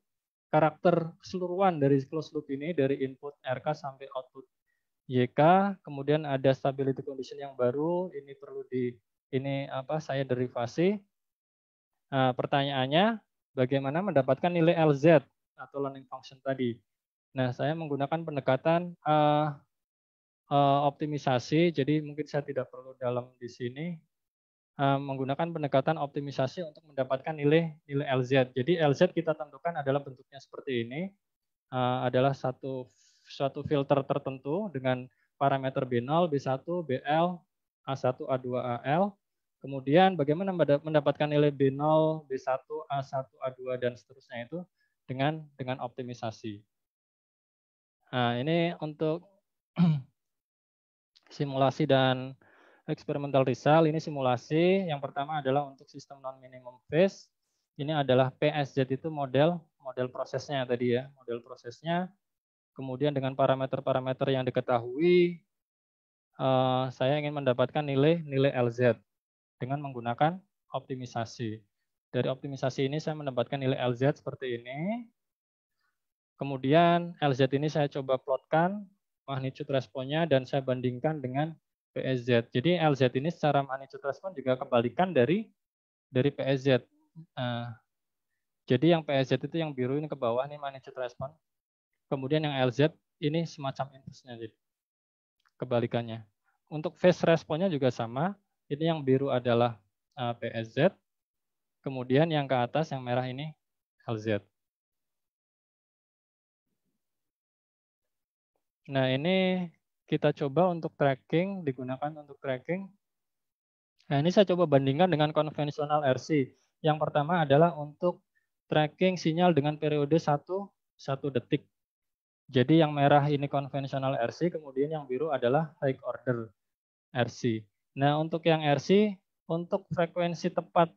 karakter keseluruhan dari close loop ini dari input RK sampai output YK. Kemudian ada stability condition yang baru. Ini perlu di ini apa saya derivasi. Nah, pertanyaannya bagaimana mendapatkan nilai LZ atau learning function tadi. Nah, saya menggunakan pendekatan uh, Eh, optimisasi. Jadi mungkin saya tidak perlu dalam di sini eh, menggunakan pendekatan optimisasi untuk mendapatkan nilai nilai LZ. Jadi LZ kita tentukan adalah bentuknya seperti ini. Eh, adalah satu suatu filter tertentu dengan parameter B0, B1, BL, A1, A2, AL. Kemudian bagaimana mendapatkan nilai B0, B1, A1, A2 dan seterusnya itu dengan dengan optimisasi. Nah, ini untuk <clears throat> simulasi dan experimental result. Ini simulasi yang pertama adalah untuk sistem non minimum phase. Ini adalah PSZ itu model model prosesnya tadi ya, model prosesnya. Kemudian dengan parameter-parameter yang diketahui, eh, saya ingin mendapatkan nilai nilai LZ dengan menggunakan optimisasi. Dari optimisasi ini saya mendapatkan nilai LZ seperti ini. Kemudian LZ ini saya coba plotkan magnitude responnya dan saya bandingkan dengan PSZ. Jadi LZ ini secara magnitude respon juga kebalikan dari dari PSZ. Uh, eh, jadi yang PSZ itu yang biru ini ke bawah ini magnitude respon. Kemudian yang LZ ini semacam inversnya jadi kebalikannya. Untuk phase responnya juga sama. Ini yang biru adalah uh, eh, PSZ. Kemudian yang ke atas yang merah ini LZ. Nah, ini kita coba untuk tracking, digunakan untuk tracking. Nah, ini saya coba bandingkan dengan konvensional RC. Yang pertama adalah untuk tracking sinyal dengan periode 1, 1 detik. Jadi yang merah ini konvensional RC, kemudian yang biru adalah high order RC. Nah, untuk yang RC, untuk frekuensi tepat,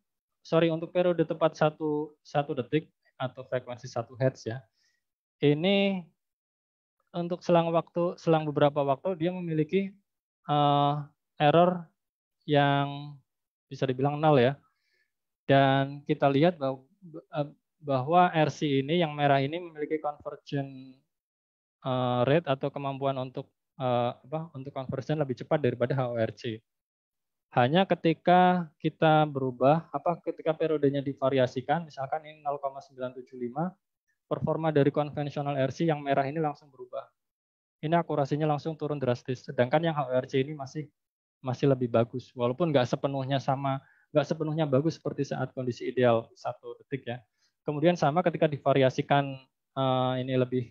sorry, untuk periode tepat 1, 1 detik atau frekuensi 1 Hz ya, ini untuk selang waktu selang beberapa waktu dia memiliki uh, error yang bisa dibilang nol ya. Dan kita lihat bahwa, bahwa RC ini yang merah ini memiliki conversion uh, rate atau kemampuan untuk uh, apa untuk conversion lebih cepat daripada HORC. Hanya ketika kita berubah apa ketika periodenya divariasikan misalkan ini 0,975 performa dari konvensional RC yang merah ini langsung berubah. Ini akurasinya langsung turun drastis. Sedangkan yang HRC ini masih masih lebih bagus, walaupun nggak sepenuhnya sama, nggak sepenuhnya bagus seperti saat kondisi ideal satu detik ya. Kemudian sama ketika divariasikan uh, ini lebih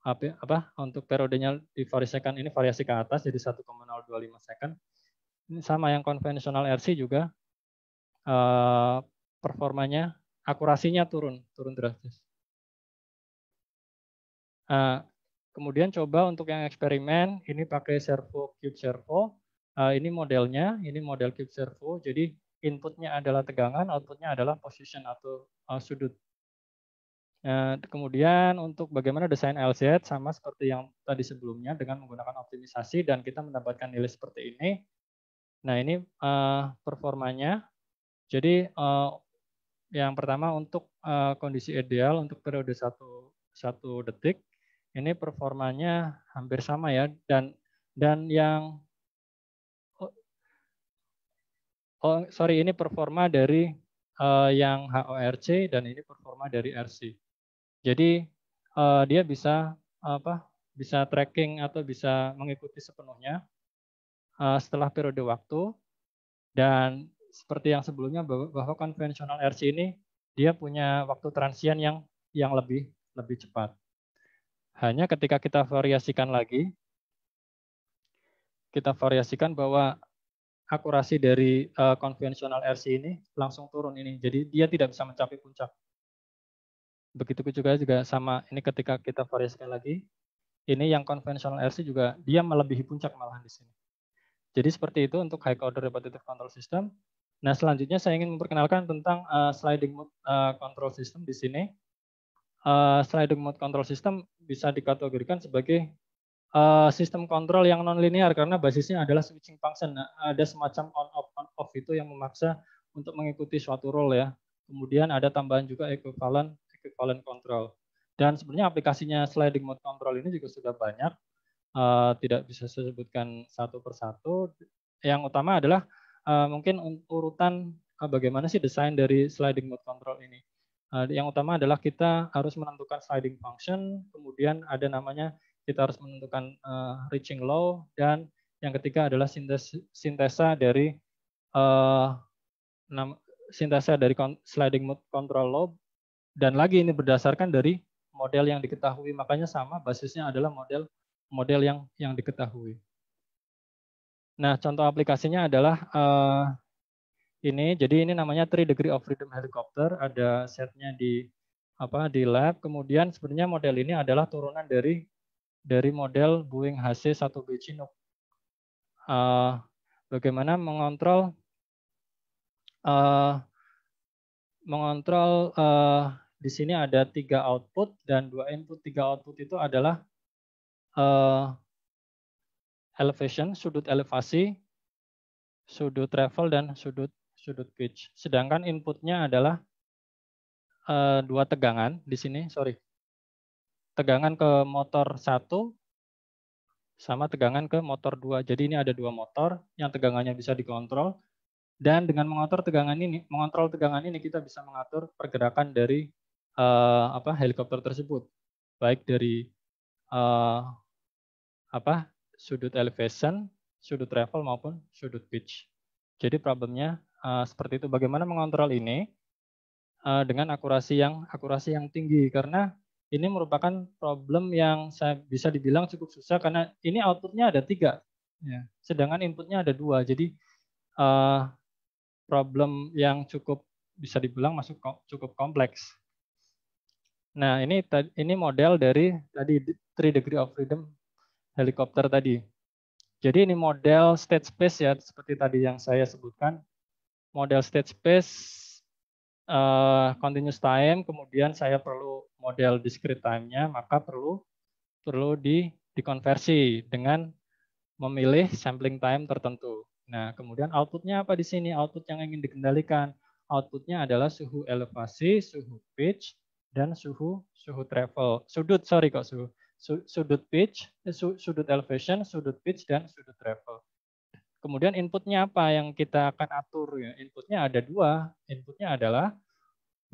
apa, apa untuk periodenya divariasikan ini variasi ke atas jadi 1,025 second. Ini sama yang konvensional RC juga uh, performanya akurasinya turun, turun drastis. Uh, kemudian coba untuk yang eksperimen, ini pakai servo cube servo. Uh, ini modelnya, ini model cube servo. Jadi inputnya adalah tegangan, outputnya adalah position atau eh, sudut. Nah, kemudian untuk bagaimana desain LZ sama seperti yang tadi sebelumnya dengan menggunakan optimisasi dan kita mendapatkan nilai seperti ini. Nah ini uh, performanya. Jadi uh, yang pertama untuk uh, kondisi ideal untuk periode satu satu detik ini performanya hampir sama ya dan dan yang oh, oh sorry ini performa dari uh, yang HORC dan ini performa dari RC. Jadi uh, dia bisa apa bisa tracking atau bisa mengikuti sepenuhnya uh, setelah periode waktu dan seperti yang sebelumnya bahwa konvensional RC ini dia punya waktu transient yang yang lebih lebih cepat. Hanya ketika kita variasikan lagi, kita variasikan bahwa akurasi dari uh, konvensional RC ini langsung turun ini. Jadi dia tidak bisa mencapai puncak. Begitu juga juga sama ini ketika kita variasikan lagi, ini yang konvensional RC juga dia melebihi puncak malahan di sini. Jadi seperti itu untuk high order repetitive control system. Nah, selanjutnya saya ingin memperkenalkan tentang uh, sliding mode uh, control system di sini uh, sliding mode control system bisa dikategorikan sebagai uh, sistem kontrol yang nonlinear karena basisnya adalah switching function. Nah, ada semacam on off on off itu yang memaksa untuk mengikuti suatu role ya. Kemudian ada tambahan juga equivalent equivalent control. Dan sebenarnya aplikasinya sliding mode control ini juga sudah banyak. Uh, tidak bisa saya sebutkan satu persatu. Yang utama adalah uh, mungkin urutan uh, bagaimana sih desain dari sliding mode control ini yang utama adalah kita harus menentukan sliding function, kemudian ada namanya kita harus menentukan uh, reaching low, dan yang ketiga adalah sintesa, sintesa dari uh, sintesa dari sliding mode control low dan lagi ini berdasarkan dari model yang diketahui, makanya sama basisnya adalah model model yang yang diketahui. Nah, contoh aplikasinya adalah uh, ini. Jadi ini namanya three degree of freedom helicopter. Ada setnya di apa di lab. Kemudian sebenarnya model ini adalah turunan dari dari model Boeing HC-1B Chinook. Uh, bagaimana mengontrol uh, mengontrol uh, di sini ada tiga output dan dua input. Tiga output itu adalah uh, elevation, sudut elevasi, sudut travel dan sudut sudut pitch. Sedangkan inputnya adalah uh, dua tegangan di sini, sorry. Tegangan ke motor satu sama tegangan ke motor dua. Jadi ini ada dua motor yang tegangannya bisa dikontrol. Dan dengan mengontrol tegangan ini, mengontrol tegangan ini kita bisa mengatur pergerakan dari uh, apa helikopter tersebut, baik dari uh, apa sudut elevation, sudut travel maupun sudut pitch. Jadi problemnya uh, seperti itu. Bagaimana mengontrol ini uh, dengan akurasi yang akurasi yang tinggi karena ini merupakan problem yang saya bisa dibilang cukup susah karena ini outputnya ada tiga, ya. sedangkan inputnya ada dua. Jadi uh, problem yang cukup bisa dibilang masuk cukup kompleks. Nah ini ini model dari tadi three degree of freedom helikopter tadi. Jadi ini model state space ya seperti tadi yang saya sebutkan model state space uh, continuous time, kemudian saya perlu model discrete time-nya, maka perlu perlu di dikonversi dengan memilih sampling time tertentu. Nah, kemudian outputnya apa di sini? Output yang ingin dikendalikan. Outputnya adalah suhu elevasi, suhu pitch, dan suhu suhu travel. Sudut, sorry kok suhu. sudut pitch, eh, sudut elevation, sudut pitch, dan sudut travel. Kemudian inputnya apa yang kita akan atur? Ya? Inputnya ada dua. Inputnya adalah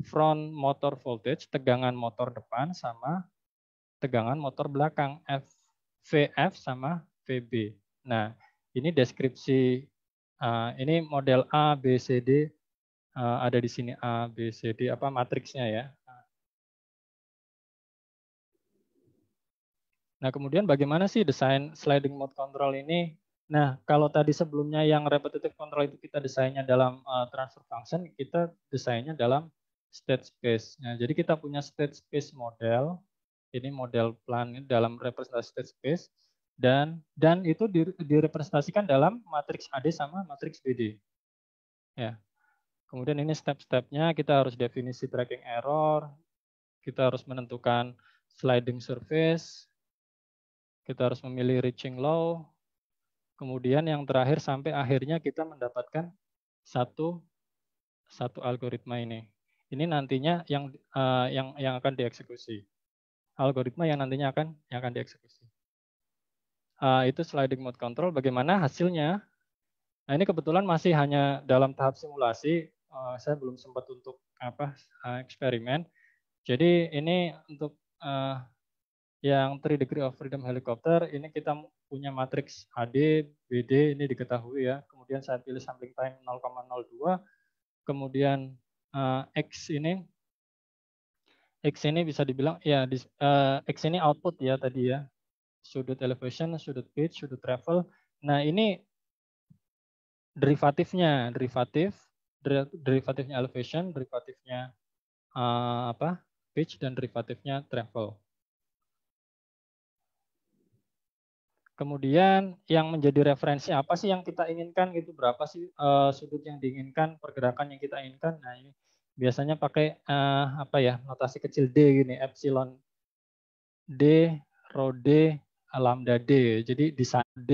front motor voltage, tegangan motor depan sama tegangan motor belakang, F, VF sama VB. Nah, ini deskripsi, eh, ini model A, B, C, D, eh, ada di sini A, B, C, D, apa matriksnya ya. Nah, kemudian bagaimana sih desain sliding mode control ini Nah, kalau tadi sebelumnya yang repetitive control itu kita desainnya dalam uh, transfer function, kita desainnya dalam state space. Nah, jadi kita punya state space model. Ini model plan dalam representasi state space dan dan itu direpresentasikan dalam matriks AD sama matriks BD. Ya. Kemudian ini step-stepnya kita harus definisi tracking error, kita harus menentukan sliding surface, kita harus memilih reaching low, Kemudian yang terakhir sampai akhirnya kita mendapatkan satu satu algoritma ini. Ini nantinya yang uh, yang yang akan dieksekusi. Algoritma yang nantinya akan yang akan dieksekusi. Uh, itu sliding mode control. Bagaimana hasilnya? Nah ini kebetulan masih hanya dalam tahap simulasi. Uh, saya belum sempat untuk apa uh, eksperimen. Jadi ini untuk uh, yang 3 degree of freedom helikopter ini kita punya matriks HD, BD ini diketahui ya. Kemudian saya pilih sampling time 0,02. Kemudian uh, X ini X ini bisa dibilang ya di, uh, eh, X ini output ya tadi ya. Sudut elevation, sudut pitch, sudut travel. Nah, ini derivatifnya, derivatif derivatifnya elevation, derivatifnya uh, apa? pitch dan derivatifnya travel. Kemudian yang menjadi referensi apa sih yang kita inginkan gitu? Berapa sih uh, sudut yang diinginkan, pergerakan yang kita inginkan? Nah ini biasanya pakai uh, apa ya? Notasi kecil d gini, epsilon d, rho d, lambda d. Jadi di d,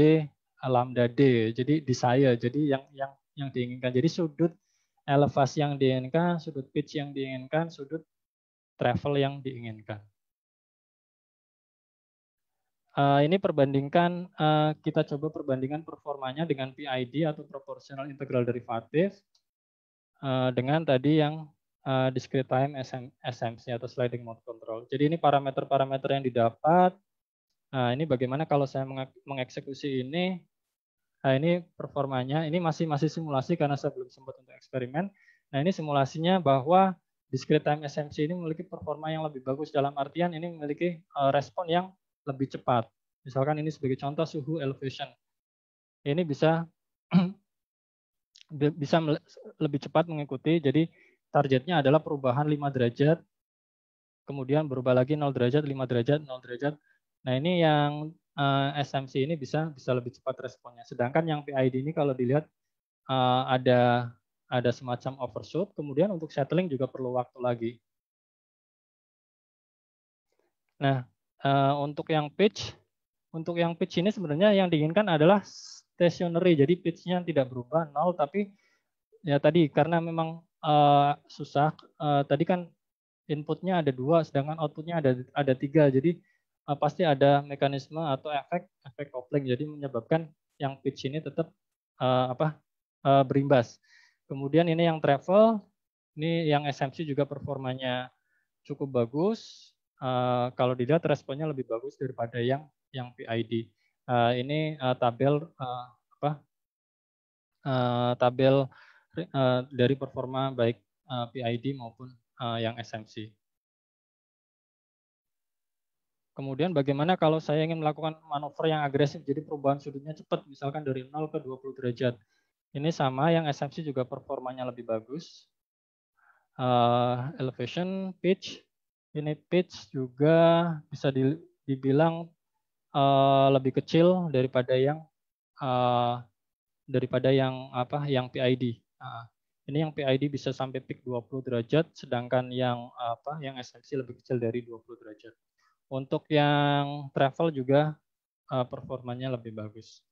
lambda d. Jadi di saya. Jadi yang yang yang diinginkan. Jadi sudut elevasi yang diinginkan, sudut pitch yang diinginkan, sudut travel yang diinginkan. Uh, ini perbandingkan uh, kita coba perbandingan performanya dengan PID atau proportional integral derivative uh, dengan tadi yang uh, discrete time SM, SMC atau sliding mode control. Jadi ini parameter-parameter yang didapat. Nah, ini bagaimana kalau saya mengeksekusi ini? Nah, ini performanya. Ini masih masih simulasi karena saya belum sempat untuk eksperimen. Nah, ini simulasinya bahwa discrete time SMC ini memiliki performa yang lebih bagus dalam artian ini memiliki respon yang lebih cepat. Misalkan ini sebagai contoh suhu elevation. Ini bisa <clears throat> bisa lebih cepat mengikuti. Jadi targetnya adalah perubahan 5 derajat, kemudian berubah lagi 0 derajat, 5 derajat, 0 derajat. Nah ini yang uh, eh, SMC ini bisa bisa lebih cepat responnya. Sedangkan yang PID ini kalau dilihat uh, ada ada semacam overshoot, kemudian untuk settling juga perlu waktu lagi. Nah, Eh, untuk yang pitch, untuk yang pitch ini sebenarnya yang diinginkan adalah stationary. Jadi pitchnya nya tidak berubah nol, tapi ya tadi karena memang uh, susah. Uh, tadi kan inputnya ada dua, sedangkan outputnya ada ada tiga. Jadi uh, pasti ada mekanisme atau efek efek kopling. Jadi menyebabkan yang pitch ini tetap uh, apa uh, berimbas. Kemudian ini yang travel, ini yang SMC juga performanya cukup bagus Eh, kalau dilihat responnya lebih bagus daripada yang yang PID. Uh, eh, ini uh, tabel uh, apa? Uh, tabel uh, dari performa baik uh, PID maupun uh, yang SMC. Kemudian bagaimana kalau saya ingin melakukan manuver yang agresif, jadi perubahan sudutnya cepat, misalkan dari 0 ke 20 derajat. Ini sama, yang SMC juga performanya lebih bagus. Uh, elevation, pitch, unit pitch juga bisa di, dibilang uh, lebih kecil daripada yang uh, daripada yang apa yang PID. Uh, nah, ini yang PID bisa sampai peak 20 derajat, sedangkan yang apa yang SLC lebih kecil dari 20 derajat. Untuk yang travel juga uh, performanya lebih bagus.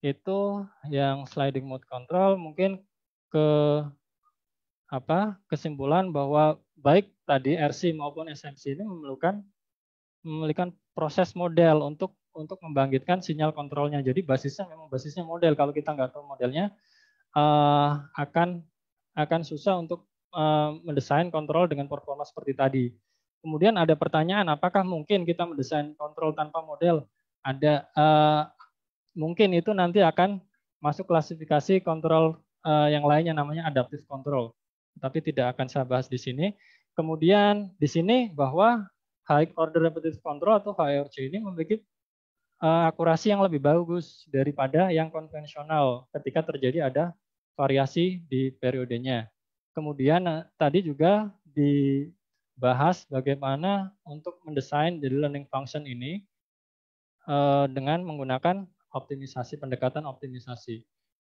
Itu yang sliding mode control mungkin ke apa kesimpulan bahwa baik tadi RC maupun SMC ini memerlukan memerlukan proses model untuk untuk membangkitkan sinyal kontrolnya. Jadi basisnya memang basisnya model. Kalau kita nggak tahu modelnya uh, akan akan susah untuk uh, mendesain kontrol dengan performa seperti tadi. Kemudian ada pertanyaan, apakah mungkin kita mendesain kontrol tanpa model? Ada uh, mungkin itu nanti akan masuk klasifikasi kontrol uh, yang lainnya namanya adaptive control. Tapi tidak akan saya bahas di sini. Kemudian di sini bahwa high order repetitive control atau HRC ini memiliki eh, akurasi yang lebih bagus daripada yang konvensional ketika terjadi ada variasi di periodenya. Kemudian eh, tadi juga dibahas bagaimana untuk mendesain jadi learning function ini eh, dengan menggunakan optimisasi pendekatan optimisasi.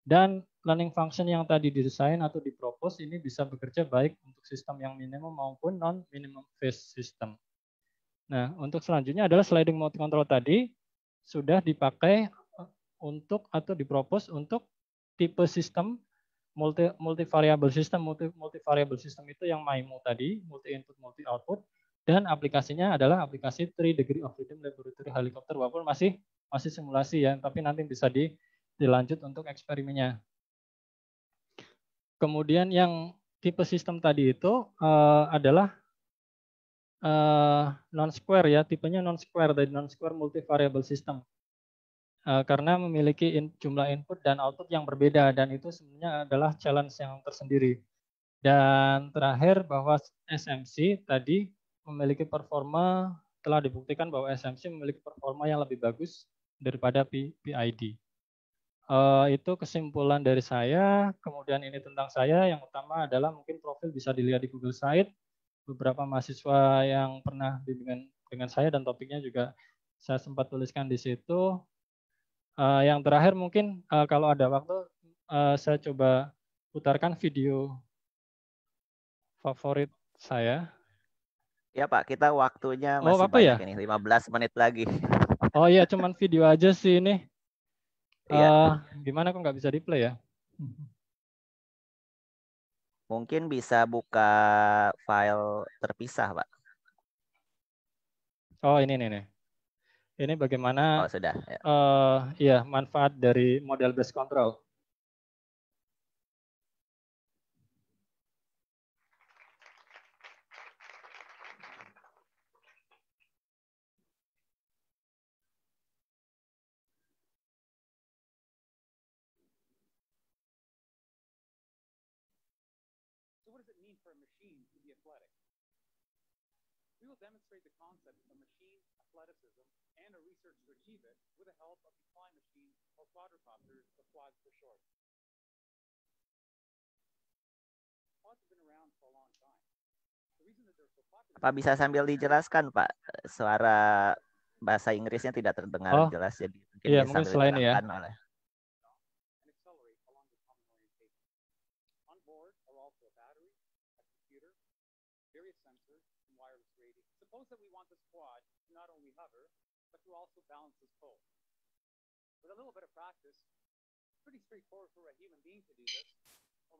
Dan planning function yang tadi didesain atau dipropos ini bisa bekerja baik untuk sistem yang minimum maupun non minimum phase system. Nah, untuk selanjutnya adalah sliding mode control tadi sudah dipakai untuk atau dipropos untuk tipe sistem multi variable system multi variable system itu yang MIMO tadi, multi input multi output dan aplikasinya adalah aplikasi 3 degree of freedom laboratory helicopter walaupun masih masih simulasi ya, tapi nanti bisa di dilanjut untuk eksperimennya. Kemudian yang tipe sistem tadi itu uh, adalah uh, non-square ya, tipenya non-square dari non-square multivariable system. Uh, karena memiliki in, jumlah input dan output yang berbeda dan itu sebenarnya adalah challenge yang tersendiri. Dan terakhir bahwa SMC tadi memiliki performa telah dibuktikan bahwa SMC memiliki performa yang lebih bagus daripada PID. Uh, itu kesimpulan dari saya. Kemudian ini tentang saya. Yang utama adalah mungkin profil bisa dilihat di Google Site. Beberapa mahasiswa yang pernah bimbingan dengan saya dan topiknya juga saya sempat tuliskan di situ. Uh, yang terakhir mungkin uh, kalau ada waktu uh, saya coba putarkan video favorit saya. Ya Pak, kita waktunya oh, masih oh, apa ya? banyak ya? ini, 15 menit lagi. Oh iya, cuman video aja sih ini. Iya. Uh, gimana kok nggak bisa di play ya? Mungkin bisa buka file terpisah, Pak. Oh, ini nih. nih. Ini bagaimana? Oh, sudah. Ya. Uh, iya, manfaat dari model bus control. demonstrate the concept of machine athleticism and a research to achieve it with the help of the fly machine or quadricopters, or quads for short. Quads have been around for a long time. Apa bisa sambil dijelaskan Pak suara bahasa Inggrisnya tidak terdengar oh, jelas jadi mungkin iya, bisa mungkin selain ya. oleh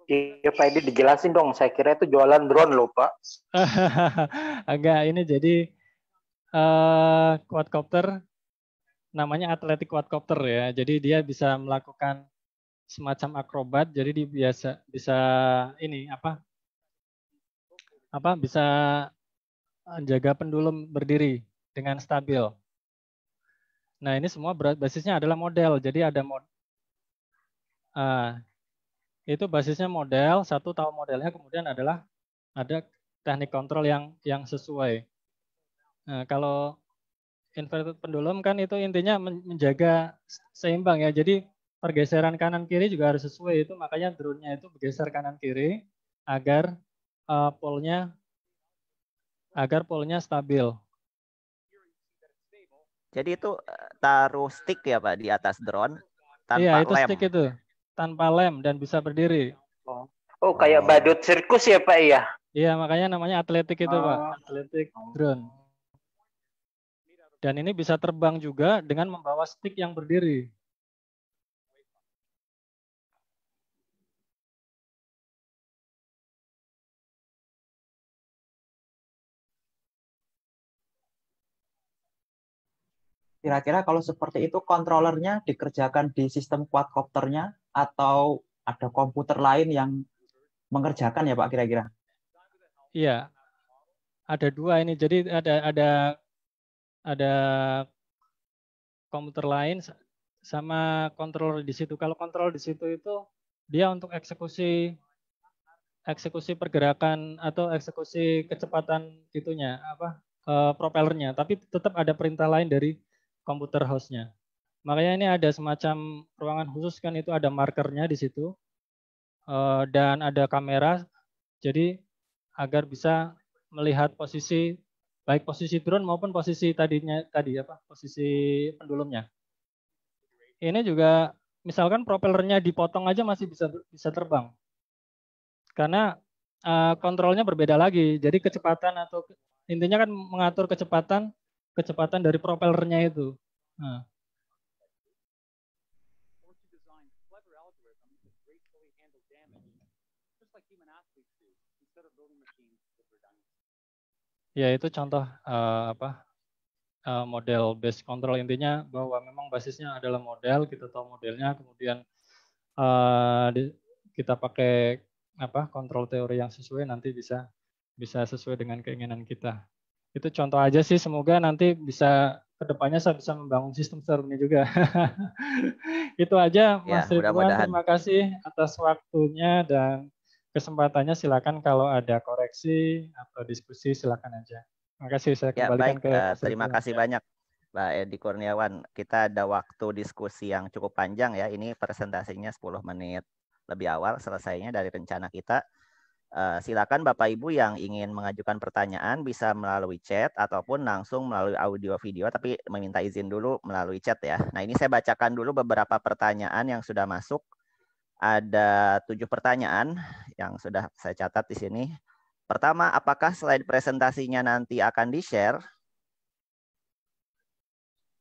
Iya Pak Edi dijelasin dong. Saya kira itu jualan drone loh Pak. Agak <laughs> ini jadi uh, quadcopter namanya atletik quadcopter ya. Jadi dia bisa melakukan semacam akrobat. Jadi dia biasa bisa ini apa? Apa bisa jaga pendulum berdiri dengan stabil. Nah ini semua basisnya adalah model. Jadi ada mod, Uh, itu basisnya model, satu tahu modelnya, kemudian adalah ada teknik kontrol yang yang sesuai. Nah, kalau inverted pendulum kan itu intinya menjaga seimbang ya. Jadi pergeseran kanan kiri juga harus sesuai itu makanya drone-nya itu bergeser kanan kiri agar uh, eh, polnya agar polnya stabil. Jadi itu eh, taruh stick ya Pak di atas drone iya, tanpa iya, itu lem. stick itu tanpa lem dan bisa berdiri. Oh, oh kayak oh. badut sirkus ya Pak ya? Iya makanya namanya atletik itu oh. Pak, atletik drone. Dan ini bisa terbang juga dengan membawa stick yang berdiri. Kira-kira kalau seperti itu kontrolernya dikerjakan di sistem quadcopternya atau ada komputer lain yang mengerjakan ya Pak kira-kira? Iya, ada dua ini. Jadi ada ada ada komputer lain sama kontrol di situ. Kalau kontrol di situ itu dia untuk eksekusi eksekusi pergerakan atau eksekusi kecepatan itunya apa e, propellernya. Tapi tetap ada perintah lain dari komputer hostnya. Makanya ini ada semacam ruangan khusus kan itu ada markernya di situ eh, dan ada kamera. Jadi agar bisa melihat posisi baik posisi drone maupun posisi tadinya tadi apa posisi pendulumnya. Ini juga misalkan propellernya dipotong aja masih bisa bisa terbang. Karena eh, kontrolnya berbeda lagi. Jadi kecepatan atau intinya kan mengatur kecepatan kecepatan dari propellernya itu. Nah, Ya itu contoh uh, apa uh, model base control intinya bahwa memang basisnya adalah model kita tahu modelnya kemudian uh, di, kita pakai apa kontrol teori yang sesuai nanti bisa bisa sesuai dengan keinginan kita itu contoh aja sih semoga nanti bisa kedepannya saya bisa membangun sistem serumnya juga <laughs> itu aja Mas ya, Ridwan terima kasih atas waktunya dan kesempatannya silakan kalau ada koreksi atau diskusi silakan aja. Terima kasih saya ya, baik. ke uh, terima kasih banyak Pak Edi Kurniawan. Kita ada waktu diskusi yang cukup panjang ya. Ini presentasinya 10 menit lebih awal selesainya dari rencana kita. Uh, silakan Bapak Ibu yang ingin mengajukan pertanyaan bisa melalui chat ataupun langsung melalui audio video tapi meminta izin dulu melalui chat ya. Nah, ini saya bacakan dulu beberapa pertanyaan yang sudah masuk ada tujuh pertanyaan yang sudah saya catat di sini. Pertama, apakah slide presentasinya nanti akan di-share?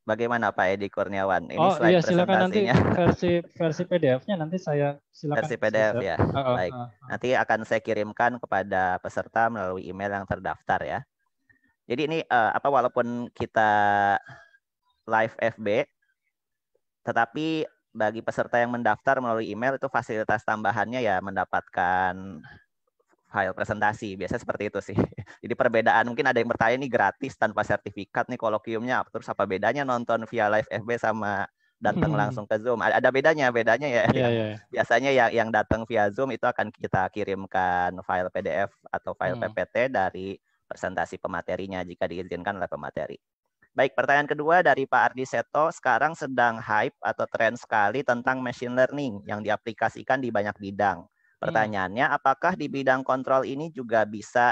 Bagaimana Pak Edi Kurniawan? Ini oh slide iya silakan nanti versi versi PDF-nya nanti saya silakan. Versi PDF saya. ya, uh, uh, baik. Uh, nanti akan saya kirimkan kepada peserta melalui email yang terdaftar ya. Jadi ini uh, apa walaupun kita live FB, tetapi bagi peserta yang mendaftar melalui email itu fasilitas tambahannya ya mendapatkan file presentasi. biasa seperti itu sih. <laughs> Jadi perbedaan mungkin ada yang bertanya ini gratis tanpa sertifikat nih kolokiumnya. Terus apa bedanya nonton via live FB sama datang hmm. langsung ke Zoom? Ada bedanya, bedanya ya. Yeah, iya, iya. <laughs> yeah. Biasanya yang yang datang via Zoom itu akan kita kirimkan file PDF atau file hmm. PPT dari presentasi pematerinya jika diizinkan oleh pemateri. Baik, pertanyaan kedua dari Pak Ardi Seto. Sekarang sedang hype atau tren sekali tentang machine learning yang diaplikasikan di banyak bidang. Hmm. Pertanyaannya, apakah di bidang kontrol ini juga bisa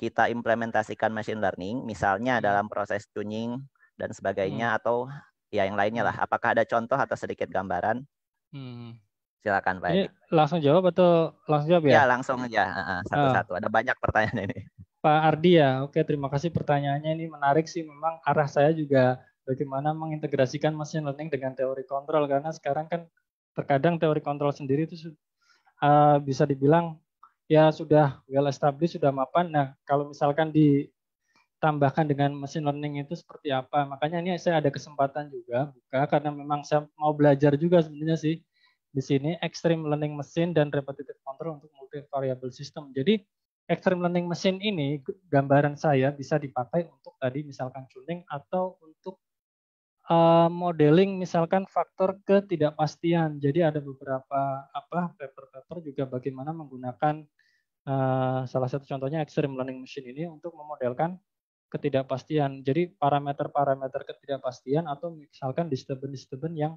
kita implementasikan machine learning, misalnya hmm. dalam proses tuning dan sebagainya, hmm. atau ya yang lainnya lah. Hmm. Apakah ada contoh atau sedikit gambaran? Hmm. Silakan Pak. Ini langsung jawab atau langsung jawab ya? Ya langsung aja satu-satu. Uh. Ada banyak pertanyaan ini. Pak Ardi ya. Oke, terima kasih pertanyaannya. Ini menarik sih. Memang arah saya juga bagaimana mengintegrasikan mesin learning dengan teori kontrol. Karena sekarang kan terkadang teori kontrol sendiri itu uh, bisa dibilang ya sudah well established, sudah mapan. Nah, kalau misalkan ditambahkan dengan mesin learning itu seperti apa. Makanya ini saya ada kesempatan juga buka karena memang saya mau belajar juga sebenarnya sih di sini extreme learning mesin dan repetitive control untuk multi variable system. Jadi extreme learning Machine ini gambaran saya bisa dipakai untuk tadi misalkan tuning atau untuk uh, modeling misalkan faktor ketidakpastian. Jadi ada beberapa apa paper-paper juga bagaimana menggunakan uh, salah satu contohnya extreme learning machine ini untuk memodelkan ketidakpastian. Jadi parameter-parameter ketidakpastian atau misalkan disturbance-disturbance yang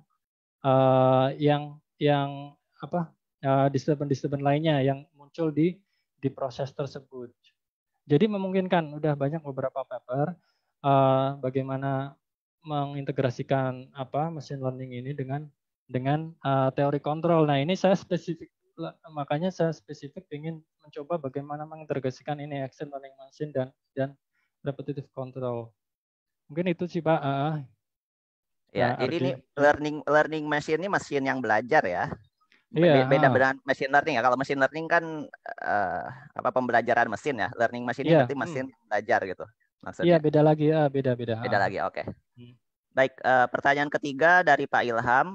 uh, yang yang apa uh, disturbance-disturbance lainnya yang muncul di di proses tersebut. Jadi memungkinkan, udah banyak beberapa paper uh, bagaimana mengintegrasikan apa mesin learning ini dengan dengan uh, teori kontrol. Nah ini saya spesifik makanya saya spesifik ingin mencoba bagaimana mengintegrasikan ini action learning machine dan dan repetitive control. Mungkin itu sih Pak. Uh, ya, jadi nah, ini learning learning machine ini mesin yang belajar ya. Iya, beda dengan machine learning ya. Kalau machine learning kan uh, apa pembelajaran mesin ya. Learning machine yeah. berarti mesin hmm. belajar gitu. Maksudnya. Iya, beda lagi ya, ah, beda-beda. Beda, ah. beda. lagi, oke. Okay. Hmm. Baik, uh, pertanyaan ketiga dari Pak Ilham.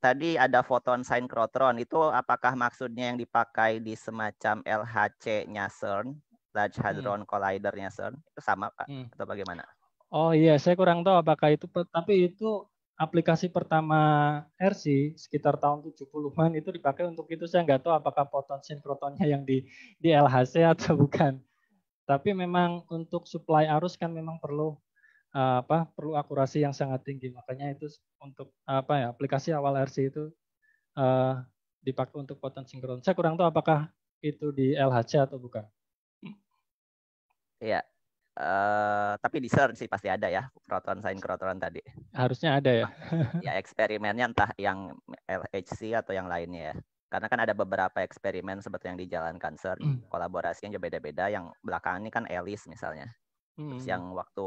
Tadi ada foton synchrotron Itu apakah maksudnya yang dipakai di semacam LHC-nya CERN, Large hmm. Hadron hmm. Collider-nya CERN? Itu sama, Pak? Hmm. Atau bagaimana? Oh iya, saya kurang tahu apakah itu tapi itu aplikasi pertama RC sekitar tahun 70-an itu dipakai untuk itu saya nggak tahu apakah proton sinkrotonnya yang di di LHC atau <laughs> bukan. Tapi memang untuk supply arus kan memang perlu eh, apa perlu akurasi yang sangat tinggi. Makanya itu untuk apa ya aplikasi awal RC itu uh, dipakai untuk potensi sinkron. Saya kurang tahu apakah itu di LHC atau bukan. Iya, Eh, tapi di CERN sih pasti ada ya proton sign proton tadi. Harusnya ada ya. ya eksperimennya entah yang LHC atau yang lainnya ya. Karena kan ada beberapa eksperimen sebetulnya yang dijalankan CERN, mm. kolaborasinya juga beda-beda. Yang belakangan ini kan ELIS misalnya. Mm. yang waktu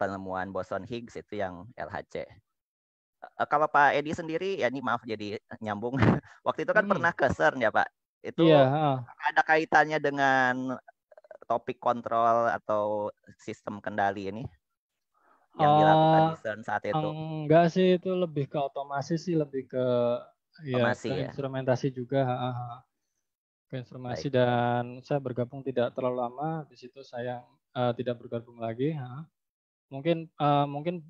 penemuan boson Higgs itu yang LHC. Eh, kalau Pak Edi sendiri ya ini maaf jadi nyambung. <laughs> Waktu itu kan mm. pernah ke CERN ya Pak. Itu yeah. Iya, ada kaitannya dengan topik kontrol atau sistem kendali ini yang dilakukan uh, saat itu? Enggak sih, itu lebih ke otomasi sih, lebih ke ya, ke ya? instrumentasi juga. Ke instrumentasi dan saya bergabung tidak terlalu lama, di situ saya uh, tidak bergabung lagi. Ha. Mungkin uh, mungkin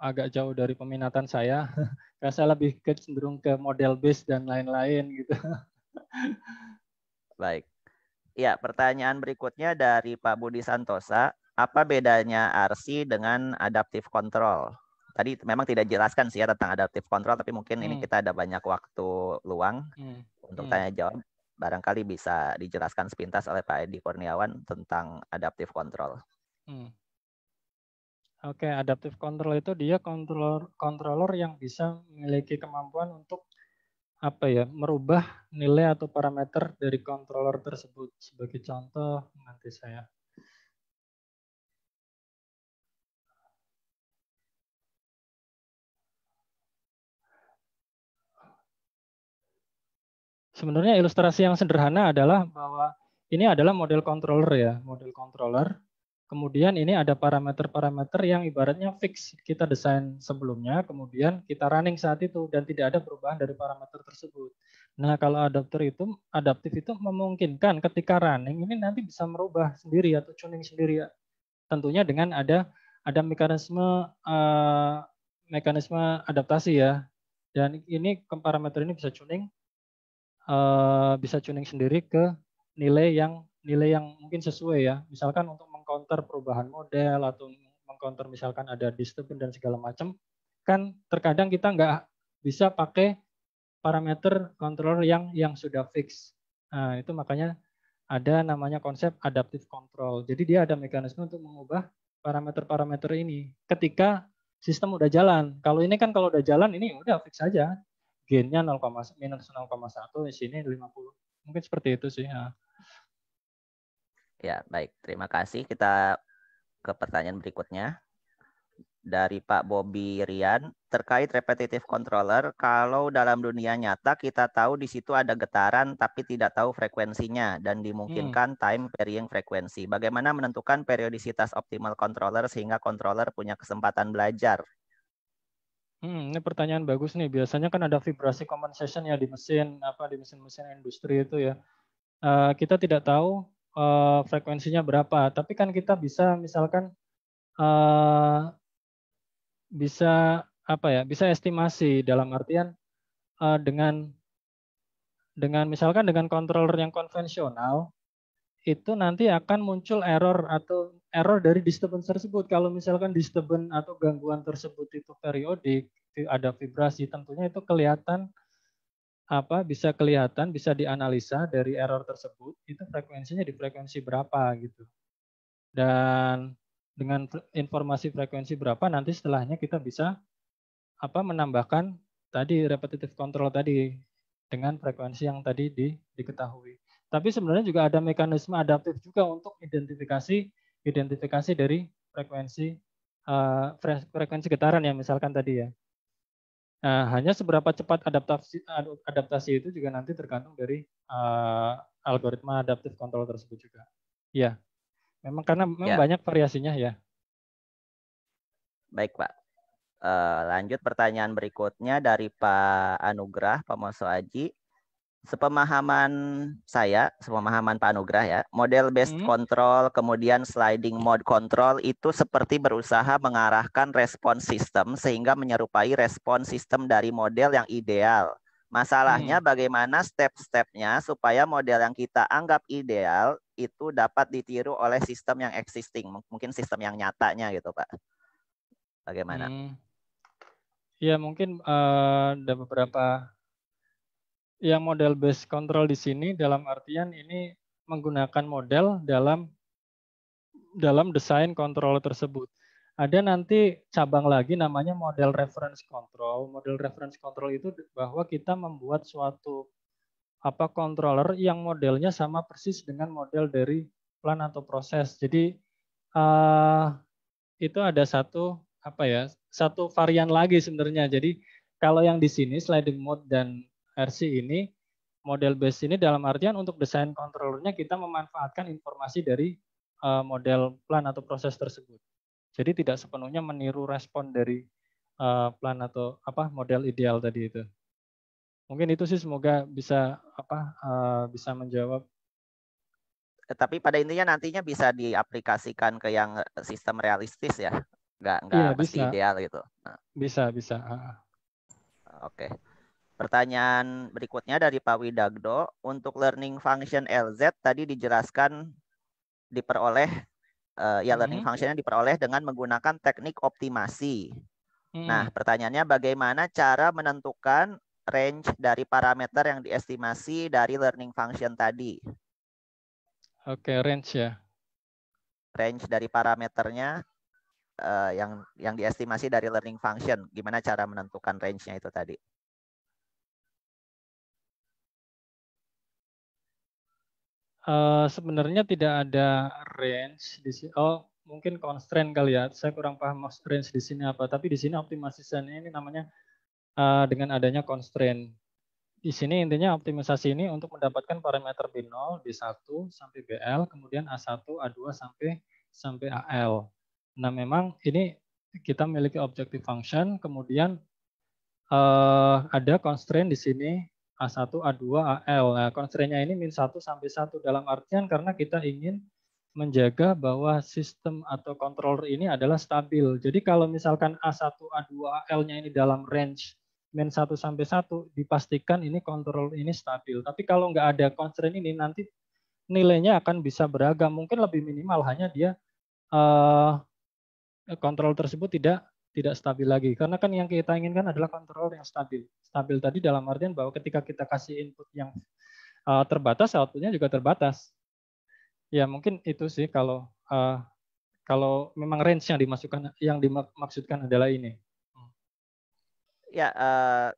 agak jauh dari peminatan saya, <laughs> karena saya lebih ke cenderung ke model base dan lain-lain gitu. <laughs> Baik. Ya, pertanyaan berikutnya dari Pak Budi Santosa. Apa bedanya RC dengan adaptive control? Tadi memang tidak jelaskan sih ya tentang adaptive control, tapi mungkin hmm. ini kita ada banyak waktu luang hmm. untuk hmm. tanya jawab. Barangkali bisa dijelaskan sepintas oleh Pak Edi Kurniawan tentang adaptive control. Hmm. Oke, okay, adaptive control itu dia controller controller yang bisa memiliki kemampuan untuk apa ya merubah nilai atau parameter dari controller tersebut. Sebagai contoh nanti saya Sebenarnya ilustrasi yang sederhana adalah bahwa ini adalah model controller ya, model controller Kemudian ini ada parameter-parameter yang ibaratnya fix kita desain sebelumnya, kemudian kita running saat itu dan tidak ada perubahan dari parameter tersebut. Nah, kalau adapter itu adaptif itu memungkinkan ketika running ini nanti bisa merubah sendiri atau tuning sendiri ya. tentunya dengan ada ada mekanisme uh, mekanisme adaptasi ya. Dan ini ke parameter ini bisa tuning uh, bisa tuning sendiri ke nilai yang nilai yang mungkin sesuai ya. Misalkan untuk mengcounter perubahan model atau mengcounter misalkan ada disturbance dan segala macam, kan terkadang kita nggak bisa pakai parameter controller yang yang sudah fix. Nah, itu makanya ada namanya konsep adaptive control. Jadi dia ada mekanisme untuk mengubah parameter-parameter ini ketika sistem udah jalan. Kalau ini kan kalau udah jalan ini udah fix saja. Gainnya 0, minus 0,1 di sini 50. Mungkin seperti itu sih. Nah. Ya, baik. Terima kasih. Kita ke pertanyaan berikutnya. Dari Pak Bobi Rian, terkait repetitive controller, kalau dalam dunia nyata kita tahu di situ ada getaran tapi tidak tahu frekuensinya dan dimungkinkan hmm. time varying frekuensi. Bagaimana menentukan periodisitas optimal controller sehingga controller punya kesempatan belajar? Hmm, ini pertanyaan bagus nih. Biasanya kan ada vibrasi compensation ya di mesin apa di mesin-mesin industri itu ya. Uh, kita tidak tahu uh, frekuensinya berapa. Tapi kan kita bisa misalkan uh, bisa apa ya? Bisa estimasi dalam artian uh, dengan dengan misalkan dengan controller yang konvensional itu nanti akan muncul error atau error dari disturbance tersebut. Kalau misalkan disturbance atau gangguan tersebut itu periodik, ada vibrasi, tentunya itu kelihatan apa bisa kelihatan, bisa dianalisa dari error tersebut, itu frekuensinya di frekuensi berapa gitu. Dan dengan informasi frekuensi berapa nanti setelahnya kita bisa apa menambahkan tadi repetitive control tadi dengan frekuensi yang tadi di, diketahui. Tapi sebenarnya juga ada mekanisme adaptif juga untuk identifikasi identifikasi dari frekuensi uh, frekuensi getaran ya misalkan tadi ya. Nah, hanya seberapa cepat adaptasi anu, adaptasi itu juga nanti tergantung dari uh, algoritma adaptif kontrol tersebut juga. Ya, Memang karena memang ya. banyak variasinya ya. Baik, Pak. Uh, lanjut pertanyaan berikutnya dari Pak Anugrah, Pak Moso Aji sepemahaman saya, sepemahaman Pak Anugrah ya, model based hmm. control kemudian sliding mode control itu seperti berusaha mengarahkan respon sistem sehingga menyerupai respon sistem dari model yang ideal. Masalahnya hmm. bagaimana step-stepnya supaya model yang kita anggap ideal itu dapat ditiru oleh sistem yang existing, mungkin sistem yang nyatanya gitu, Pak. Bagaimana? Hmm. Ya mungkin uh, ada beberapa yang model base control di sini dalam artian ini menggunakan model dalam dalam desain kontrol tersebut. Ada nanti cabang lagi namanya model reference control. Model reference control itu bahwa kita membuat suatu apa controller yang modelnya sama persis dengan model dari plan atau proses. Jadi uh, itu ada satu apa ya satu varian lagi sebenarnya. Jadi kalau yang di sini sliding mode dan RC ini model base ini dalam artian untuk desain kontrolernya kita memanfaatkan informasi dari eh, model plan atau proses tersebut. Jadi tidak sepenuhnya meniru respon dari eh, plan atau apa model ideal tadi itu. Mungkin itu sih semoga bisa apa eh, bisa menjawab. Tapi pada intinya nantinya bisa diaplikasikan ke yang sistem realistis ya, nggak nggak ya, bisa. ideal gitu. Nah. Bisa bisa. Oke. Okay. Pertanyaan berikutnya dari Pak Widagdo, untuk learning function LZ tadi dijelaskan diperoleh uh, ya learning hmm. functionnya diperoleh dengan menggunakan teknik optimasi. Hmm. Nah, pertanyaannya bagaimana cara menentukan range dari parameter yang diestimasi dari learning function tadi? Oke, okay, range ya. Range dari parameternya uh, yang yang diestimasi dari learning function, gimana cara menentukan range-nya itu tadi? Eh, sebenarnya tidak ada range di sini. Oh, mungkin constraint kali ya. Saya kurang paham range di sini apa. Tapi di sini optimization ini namanya uh, dengan adanya constraint. Di sini intinya optimisasi ini untuk mendapatkan parameter B0, B1 sampai BL, kemudian A1, A2 sampai sampai AL. Nah, memang ini kita memiliki objective function, kemudian uh, ada constraint di sini A1, A2, AL. Nah, constraint-nya ini min 1 sampai 1 dalam artian karena kita ingin menjaga bahwa sistem atau controller ini adalah stabil. Jadi kalau misalkan A1, A2, AL-nya ini dalam range min 1 sampai 1, dipastikan ini control ini stabil. Tapi kalau nggak ada constraint ini, nanti nilainya akan bisa beragam. Mungkin lebih minimal, hanya dia uh, eh, kontrol tersebut tidak tidak stabil lagi. Karena kan yang kita inginkan adalah kontrol yang stabil. Stabil tadi dalam artian bahwa ketika kita kasih input yang uh, terbatas, outputnya juga terbatas. Ya mungkin itu sih kalau uh, kalau memang range yang dimasukkan yang dimaksudkan adalah ini. Ya, uh,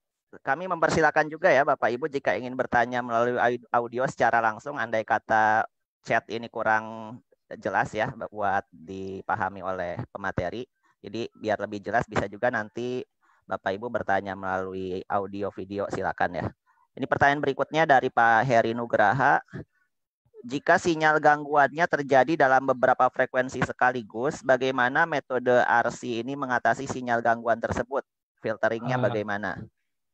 kami mempersilakan juga ya Bapak Ibu jika ingin bertanya melalui audio secara langsung, andai kata chat ini kurang jelas ya buat dipahami oleh pemateri jadi biar lebih jelas bisa juga nanti Bapak Ibu bertanya melalui audio video silakan ya. Ini pertanyaan berikutnya dari Pak Heri Nugraha. Jika sinyal gangguannya terjadi dalam beberapa frekuensi sekaligus, bagaimana metode RC ini mengatasi sinyal gangguan tersebut? Filteringnya ah. bagaimana?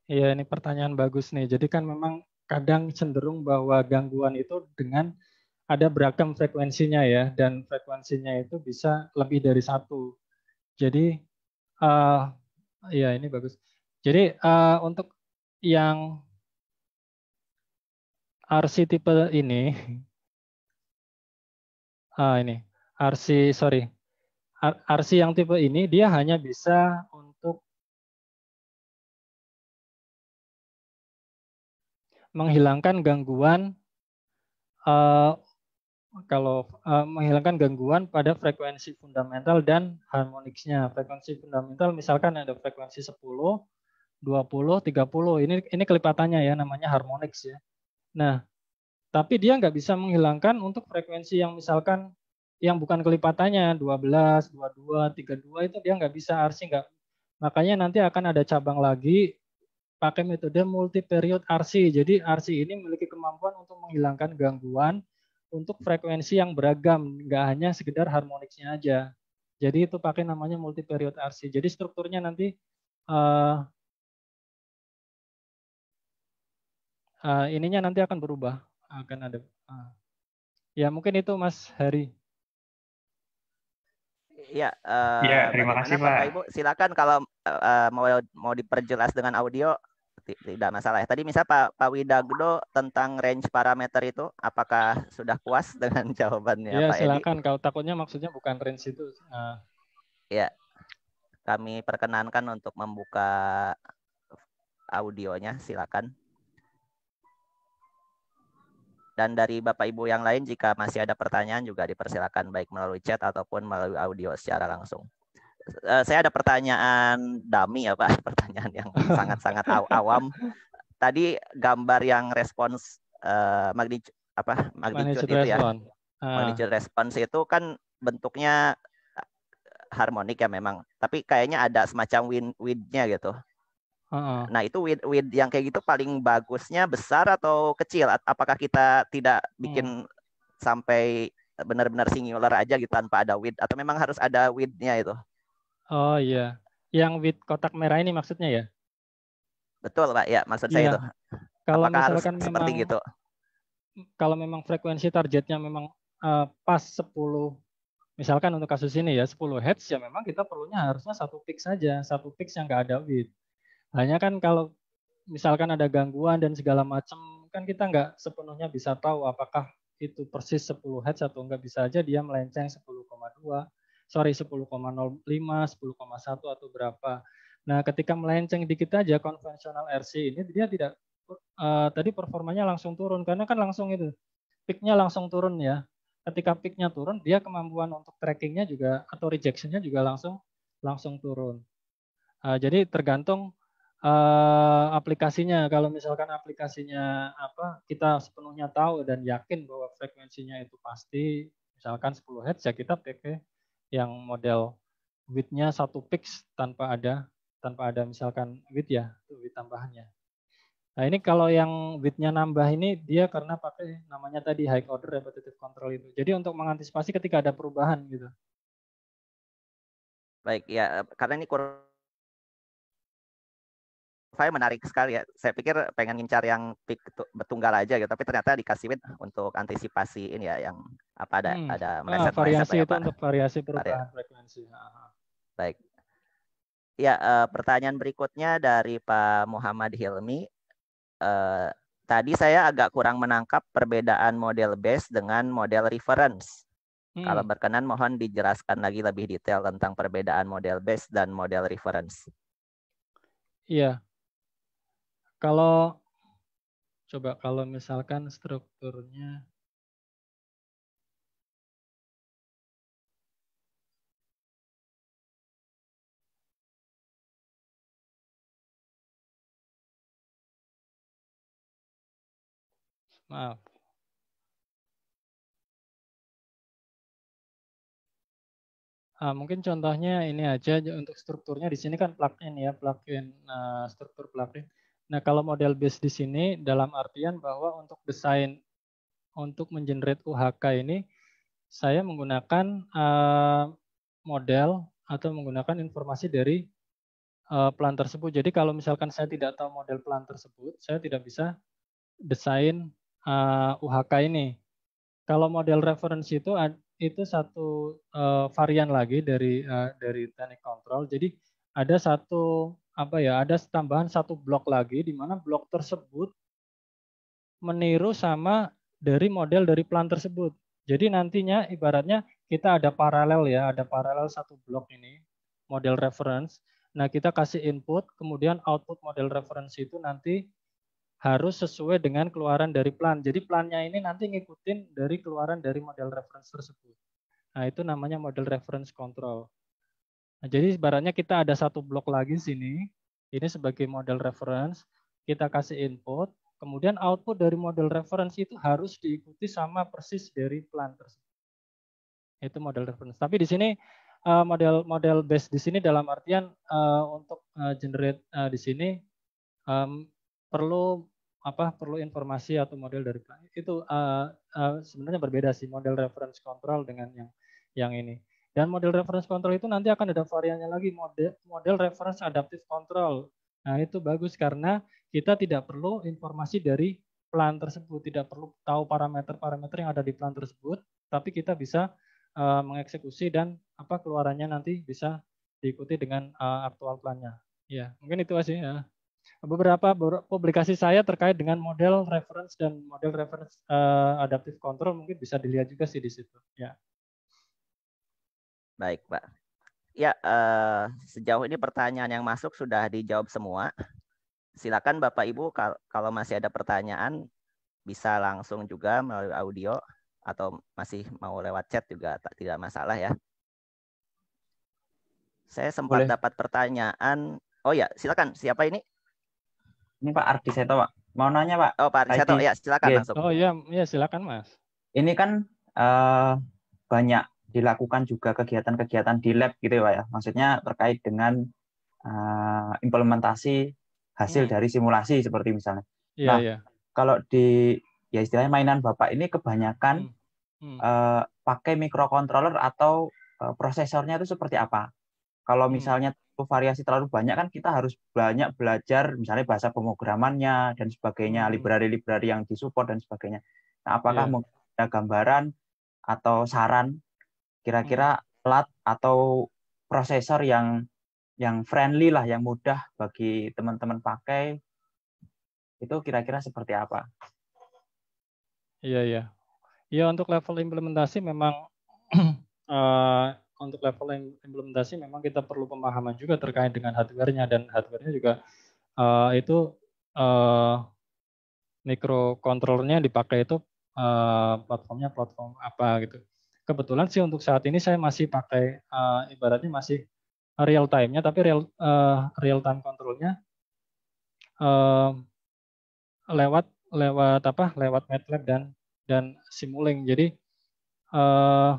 Iya, ini pertanyaan bagus nih. Jadi kan memang kadang cenderung bahwa gangguan itu dengan ada beragam frekuensinya ya, dan frekuensinya itu bisa lebih dari satu. Jadi uh, ya ini bagus. Jadi uh, untuk yang RC tipe ini uh, <laughs> ini RC sorry RC yang tipe ini dia hanya bisa untuk menghilangkan gangguan uh, kalau uh, menghilangkan gangguan pada frekuensi fundamental dan harmoniknya. Frekuensi fundamental misalkan ada frekuensi 10, 20, 30. Ini ini kelipatannya ya namanya harmonik ya. Nah, tapi dia nggak bisa menghilangkan untuk frekuensi yang misalkan yang bukan kelipatannya 12, 22, 32 itu dia nggak bisa RC nggak. Makanya nanti akan ada cabang lagi pakai metode multi period RC. Jadi RC ini memiliki kemampuan untuk menghilangkan gangguan untuk frekuensi yang beragam, nggak hanya sekedar harmoniknya aja. Jadi itu pakai namanya multi period RC. Jadi strukturnya nanti uh, uh, ininya nanti akan berubah, akan ada. Uh. Ya mungkin itu Mas Hari. Ya, uh, ya terima kasih Pak. Pak Ibu, silakan kalau uh, mau mau diperjelas dengan audio tidak masalah ya. Tadi misal Pak Pak Widagdo tentang range parameter itu apakah sudah puas <laughs> dengan jawabannya ya, Pak silakan. Edi? kalau takutnya maksudnya bukan range itu. Uh... Ya. Kami perkenankan untuk membuka audionya, silakan. Dan dari Bapak Ibu yang lain jika masih ada pertanyaan juga dipersilakan baik melalui chat ataupun melalui audio secara langsung. Eh, saya ada pertanyaan dami ya Pak, <laughs> pertanyaan yang sangat-sangat awam. Tadi gambar yang respons uh, magnitude apa magnitude, itu ya. Uh. Magnitude response itu kan bentuknya eh, harmonik ya memang, tapi kayaknya ada semacam wind windnya gitu. Uh -uh. Nah itu wind wind yang kayak gitu paling bagusnya besar atau kecil? Apakah kita tidak bikin hmm. sampai benar-benar singular aja gitu tanpa ada wind atau memang harus ada windnya itu? Oh iya, yang with kotak merah ini maksudnya ya? Betul pak, ya maksud saya iya. itu. Kalau Apakah misalkan harus seperti memang, gitu? Kalau memang frekuensi targetnya memang uh, pas 10 misalkan untuk kasus ini ya 10 Hz ya memang kita perlunya harusnya satu fix saja, satu fix yang nggak ada with. Hanya kan kalau misalkan ada gangguan dan segala macam kan kita nggak sepenuhnya bisa tahu apakah itu persis 10 Hz atau nggak bisa aja dia melenceng dua sorry 10,05, 10,1 atau berapa. Nah, ketika melenceng dikit aja konvensional RC ini dia tidak uh, tadi performanya langsung turun karena kan langsung itu peaknya langsung turun ya. Ketika peaknya turun, dia kemampuan untuk trackingnya juga atau rejectionnya juga langsung langsung turun. Uh, jadi tergantung uh, aplikasinya. Kalau misalkan aplikasinya apa kita sepenuhnya tahu dan yakin bahwa frekuensinya itu pasti, misalkan 10 Hz ya kita pakai yang model width-nya satu fix tanpa ada tanpa ada misalkan width ya, itu width tambahannya. Nah, ini kalau yang width-nya nambah ini dia karena pakai namanya tadi high order repetitive control itu. Jadi untuk mengantisipasi ketika ada perubahan gitu. Baik, ya karena ini kurang saya menarik sekali ya. Saya pikir pengen ngincar yang pick aja gitu, tapi ternyata dikasih dikasihin untuk antisipasi ini ya yang apa ada hmm. ada meleset ah, variasi itu apa? untuk variasi perubahan Vari. frekuensi. Aha. Baik. Ya, uh, pertanyaan berikutnya dari Pak Muhammad Hilmi. Uh, tadi saya agak kurang menangkap perbedaan model base dengan model reference. Hmm. Kalau berkenan mohon dijelaskan lagi lebih detail tentang perbedaan model base dan model reference. Iya, kalau coba kalau misalkan strukturnya Maaf, Nah, mungkin contohnya ini aja untuk strukturnya di sini kan plugin ya, plugin uh, struktur plugin. Nah, kalau model base di sini dalam artian bahwa untuk desain untuk mengenerate UHK ini saya menggunakan eh, model atau menggunakan informasi dari eh, plan tersebut. Jadi kalau misalkan saya tidak tahu model plan tersebut, saya tidak bisa desain eh, UHK ini. Kalau model referensi itu itu satu varian lagi dari uh, dari teknik kontrol. Jadi ada satu apa ya ada tambahan satu blok lagi di mana blok tersebut meniru sama dari model dari plan tersebut. Jadi nantinya ibaratnya kita ada paralel ya, ada paralel satu blok ini model reference. Nah, kita kasih input, kemudian output model reference itu nanti harus sesuai dengan keluaran dari plan. Jadi plannya ini nanti ngikutin dari keluaran dari model reference tersebut. Nah, itu namanya model reference control. Nah, jadi ibaratnya kita ada satu blok lagi sini. Ini sebagai model reference. Kita kasih input. Kemudian output dari model reference itu harus diikuti sama persis dari plan tersebut. Itu model reference. Tapi di sini eh, model model base di sini dalam artian eh, untuk eh, generate di sini perlu apa perlu informasi atau model dari plan. Itu sebenarnya berbeda sih model reference control dengan yang yang ini. Dan model reference control itu nanti akan ada variannya lagi, model, model reference adaptive control. Nah itu bagus karena kita tidak perlu informasi dari plan tersebut, tidak perlu tahu parameter-parameter yang ada di plan tersebut, tapi kita bisa uh, mengeksekusi dan apa keluarannya nanti bisa diikuti dengan uh, aktual plannya. Ya, mungkin itu aja ya. Beberapa publikasi saya terkait dengan model reference dan model reference uh, adaptive control mungkin bisa dilihat juga sih di situ. Ya. Baik, Pak. Ya, eh, sejauh ini pertanyaan yang masuk sudah dijawab semua. Silakan Bapak Ibu kalau masih ada pertanyaan bisa langsung juga melalui audio atau masih mau lewat chat juga tak tidak masalah ya. Saya sempat Boleh. dapat pertanyaan. Oh ya, silakan. Siapa ini? Ini Pak Ardi Seto, Pak. Mau nanya, Pak. Oh, Pak Ardi Seto, ya silakan yeah. langsung. Oh, iya, ya silakan, Mas. Ini kan uh, banyak dilakukan juga kegiatan-kegiatan di lab gitu ya, ya. Maksudnya terkait dengan uh, implementasi hasil hmm. dari simulasi seperti misalnya. Yeah, nah, yeah. kalau di ya istilahnya mainan Bapak ini kebanyakan hmm. Hmm. Uh, pakai microcontroller atau uh, prosesornya itu seperti apa? Kalau hmm. misalnya hmm. variasi terlalu banyak kan kita harus banyak belajar misalnya bahasa pemrogramannya dan sebagainya, hmm. library-library yang disupport dan sebagainya. Nah, apakah yeah. ada gambaran atau saran Kira-kira hmm. plat atau prosesor yang yang friendly lah, yang mudah bagi teman-teman pakai itu kira-kira seperti apa? Iya iya. Iya untuk level implementasi memang uh, <clears throat> untuk level implementasi memang kita perlu pemahaman juga terkait dengan hardwarenya dan hardwarenya juga uh, itu uh, eh, mikrokontrolernya dipakai itu uh, platformnya platform apa gitu kebetulan sih untuk saat ini saya masih pakai uh, ibaratnya masih real time-nya tapi real uh, real time kontrolnya uh, eh, lewat lewat apa lewat MATLAB dan dan Simulink jadi uh,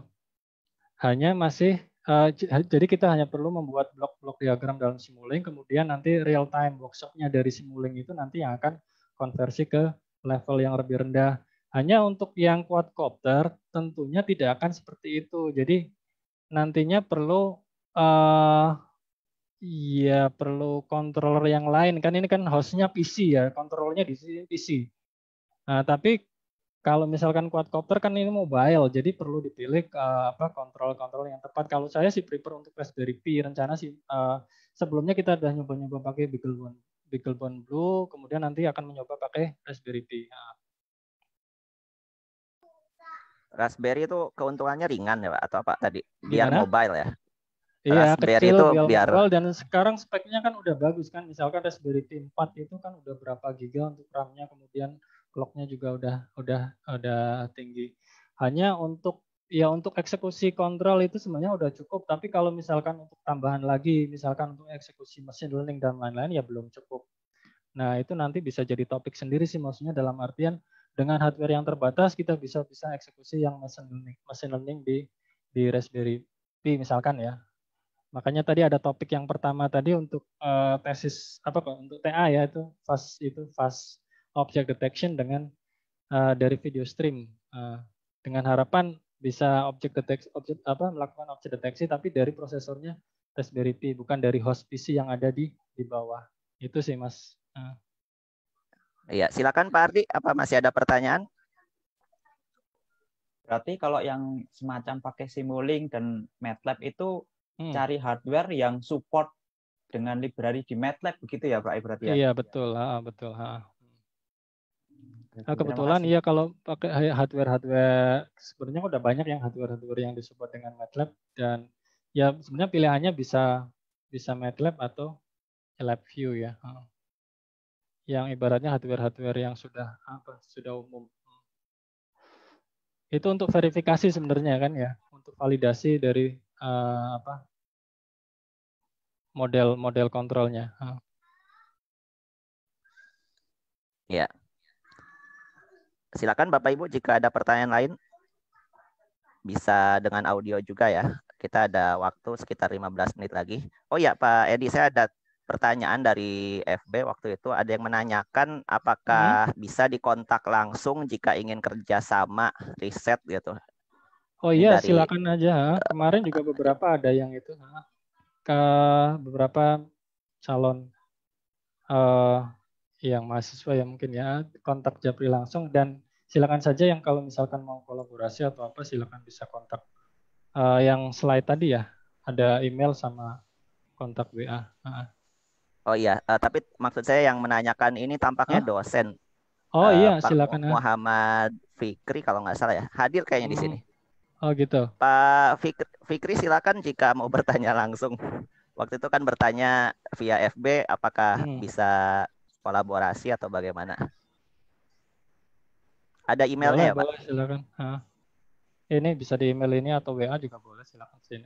hanya masih uh, jadi kita hanya perlu membuat blok-blok diagram dalam simuling kemudian nanti real time workshopnya dari simuling itu nanti yang akan konversi ke level yang lebih rendah hanya untuk yang quadcopter tentunya tidak akan seperti itu. Jadi nantinya perlu uh, ya perlu controller yang lain. Kan ini kan hostnya PC ya, kontrolnya di sini PC. Nah, tapi kalau misalkan quadcopter kan ini mobile, jadi perlu dipilih uh, apa kontrol-kontrol yang tepat. Kalau saya sih prefer untuk Raspberry Pi. Rencana sih uh, sebelumnya kita sudah nyoba-nyoba pakai BeagleBone, BeagleBone Blue, kemudian nanti akan mencoba pakai Raspberry Pi. Nah, Raspberry itu keuntungannya ringan ya Pak atau apa tadi? Biar Gimana? mobile ya. Iya, Raspberry kecil, itu biar mobile dan sekarang speknya kan udah bagus kan. Misalkan Raspberry Pi 4 itu kan udah berapa giga untuk RAM-nya kemudian clock-nya juga udah udah udah tinggi. Hanya untuk ya untuk eksekusi kontrol itu sebenarnya udah cukup, tapi kalau misalkan untuk tambahan lagi, misalkan untuk eksekusi machine learning dan lain-lain ya belum cukup. Nah, itu nanti bisa jadi topik sendiri sih maksudnya dalam artian dengan hardware yang terbatas kita bisa bisa eksekusi yang machine learning, machine learning di di Raspberry Pi misalkan ya. Makanya tadi ada topik yang pertama tadi untuk uh, tesis apa kok untuk TA ya itu fast itu fast object detection dengan uh, dari video stream uh, dengan harapan bisa object detection object apa melakukan object deteksi tapi dari prosesornya Raspberry Pi bukan dari host PC yang ada di di bawah. Itu sih Mas. Uh. Iya, silakan Pak Ardi, apa masih ada pertanyaan? Berarti kalau yang semacam pakai Simulink dan MATLAB itu hmm. cari hardware yang support dengan library di MATLAB begitu ya Pak ya, berarti ya? Iya betul, ha, betul. Ha. Nah, kebetulan iya kalau pakai hardware-hardware sebenarnya udah banyak yang hardware-hardware yang disupport dengan MATLAB dan ya sebenarnya pilihannya bisa bisa MATLAB atau LabVIEW ya yang ibaratnya hardware-hardware yang sudah apa sudah umum. Itu untuk verifikasi sebenarnya kan ya, untuk validasi dari uh, apa model-model kontrolnya. Uh. Ya. Silakan Bapak Ibu jika ada pertanyaan lain bisa dengan audio juga ya. Kita ada waktu sekitar 15 menit lagi. Oh ya Pak Edi, saya ada pertanyaan dari FB waktu itu ada yang menanyakan apakah hmm. bisa dikontak langsung jika ingin kerjasama riset gitu. Oh iya, dari, silakan aja. Kemarin juga beberapa ada yang itu ke beberapa calon uh, yang mahasiswa ya mungkin ya kontak Japri langsung dan silakan saja yang kalau misalkan mau kolaborasi atau apa silakan bisa kontak uh, yang slide tadi ya ada email sama kontak WA. Uh Oh iya, uh, tapi maksud saya yang menanyakan ini tampaknya huh? dosen. Oh uh, iya, Pak silakan. Ah. Muhammad Fikri kalau nggak salah ya, hadir kayaknya di sini. Hmm. Oh gitu. Pak Fikri, Fikri silakan jika mau <laughs> bertanya langsung. Waktu itu kan bertanya via FB apakah hmm. bisa kolaborasi atau bagaimana? Ada emailnya boleh, ya, Pak? Boleh, silakan. Hah. Ini bisa di email ini atau WA juga boleh, silakan sini.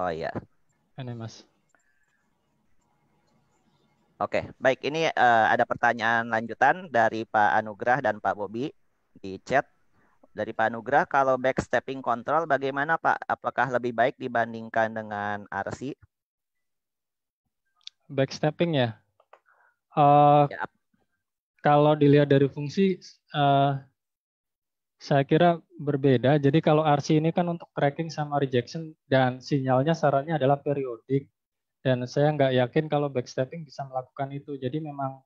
Oh iya. Ini Mas. Oke, baik. Ini uh, ada pertanyaan lanjutan dari Pak Anugrah dan Pak Bobi di chat. Dari Pak Anugrah, kalau backstepping control bagaimana Pak? Apakah lebih baik dibandingkan dengan RC? Backstepping ya? Uh, ya. Kalau dilihat dari fungsi, uh, saya kira berbeda. Jadi kalau RC ini kan untuk tracking sama rejection dan sinyalnya sarannya adalah periodik dan saya nggak yakin kalau backstepping bisa melakukan itu. Jadi memang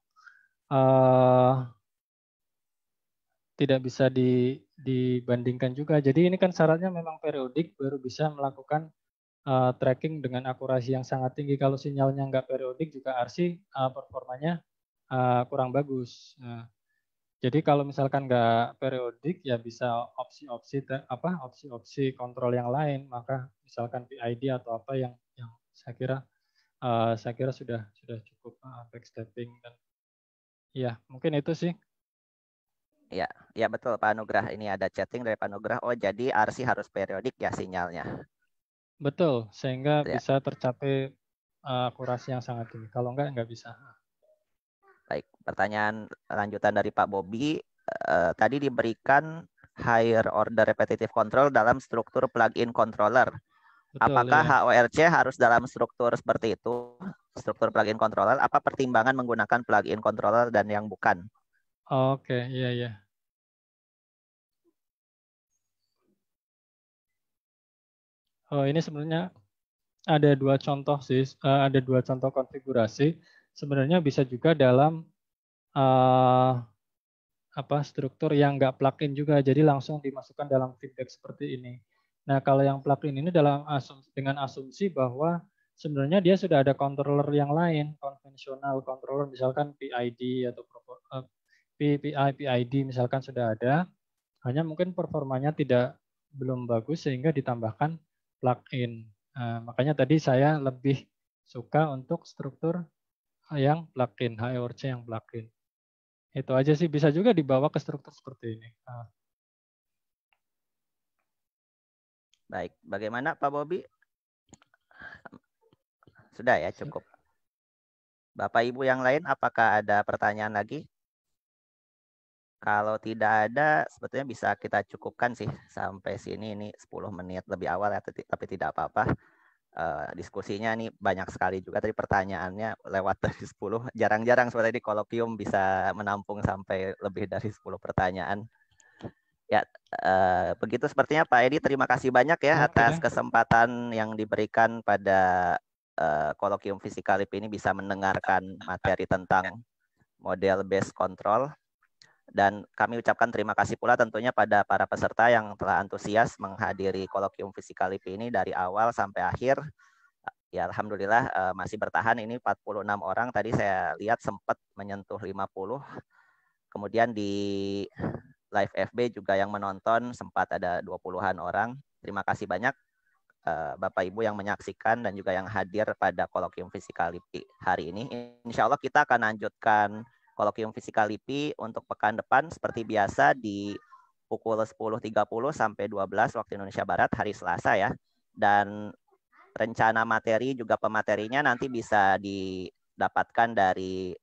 uh, tidak bisa di, dibandingkan juga. Jadi ini kan syaratnya memang periodik baru bisa melakukan uh, tracking dengan akurasi yang sangat tinggi. Kalau sinyalnya nggak periodik juga RC uh, eh, performanya uh, kurang bagus. Nah, jadi kalau misalkan nggak periodik ya bisa opsi-opsi apa opsi-opsi kontrol yang lain. Maka misalkan PID atau apa yang yang saya kira uh, saya kira sudah sudah cukup uh, eh, backstepping dan ya mungkin itu sih. Ya, ya betul Pak Anugrah. Ini ada chatting dari Pak Anugrah. Oh, jadi RC harus periodik ya sinyalnya. Betul, sehingga ya. bisa tercapai uh, akurasi yang sangat tinggi. Kalau enggak enggak bisa. Baik, pertanyaan lanjutan dari Pak Bobi. Uh, tadi diberikan higher order repetitive control dalam struktur plugin controller. Betul, Apakah ya. HORC harus dalam struktur seperti itu, struktur plugin controller? Apa pertimbangan menggunakan plugin controller dan yang bukan? Oke, okay, iya iya. Oh, ini sebenarnya ada dua contoh sih, eh, ada dua contoh konfigurasi. Sebenarnya bisa juga dalam uh, apa struktur yang nggak plugin juga, jadi langsung dimasukkan dalam feedback seperti ini. Nah, kalau yang plugin ini dalam asumsi, dengan asumsi bahwa sebenarnya dia sudah ada controller yang lain, konvensional controller misalkan PID atau PPI, eh, PID misalkan sudah ada, hanya mungkin performanya tidak belum bagus sehingga ditambahkan plugin. Nah, makanya tadi saya lebih suka untuk struktur yang plugin, HRC e yang plugin. Itu aja sih bisa juga dibawa ke struktur seperti ini. Nah. Baik, bagaimana Pak Bobi? Sudah ya, cukup. Bapak Ibu yang lain, apakah ada pertanyaan lagi? Kalau tidak ada, sebetulnya bisa kita cukupkan sih sampai sini. Ini 10 menit lebih awal, ya, tapi tidak apa-apa. Eh, diskusinya nih banyak sekali juga tadi pertanyaannya lewat <laughs> dari 10 jarang-jarang sebenarnya di kolokium bisa menampung sampai lebih dari 10 pertanyaan Ya, uh, begitu sepertinya Pak Edi. Terima kasih banyak ya okay. atas kesempatan yang diberikan pada uh, eh, kolokium fisikal ini bisa mendengarkan materi tentang model base control. Dan kami ucapkan terima kasih pula tentunya pada para peserta yang telah antusias menghadiri kolokium fisikal ini dari awal sampai akhir. Ya Alhamdulillah uh, masih bertahan ini 46 orang. Tadi saya lihat sempat menyentuh 50. Kemudian di live FB juga yang menonton sempat ada 20-an orang. Terima kasih banyak eh, Bapak Ibu yang menyaksikan dan juga yang hadir pada kolokium fisika hari ini. Insya Allah kita akan lanjutkan kolokium fisika untuk pekan depan seperti biasa di pukul 10.30 sampai 12 waktu Indonesia Barat hari Selasa ya. Dan rencana materi juga pematerinya nanti bisa didapatkan dari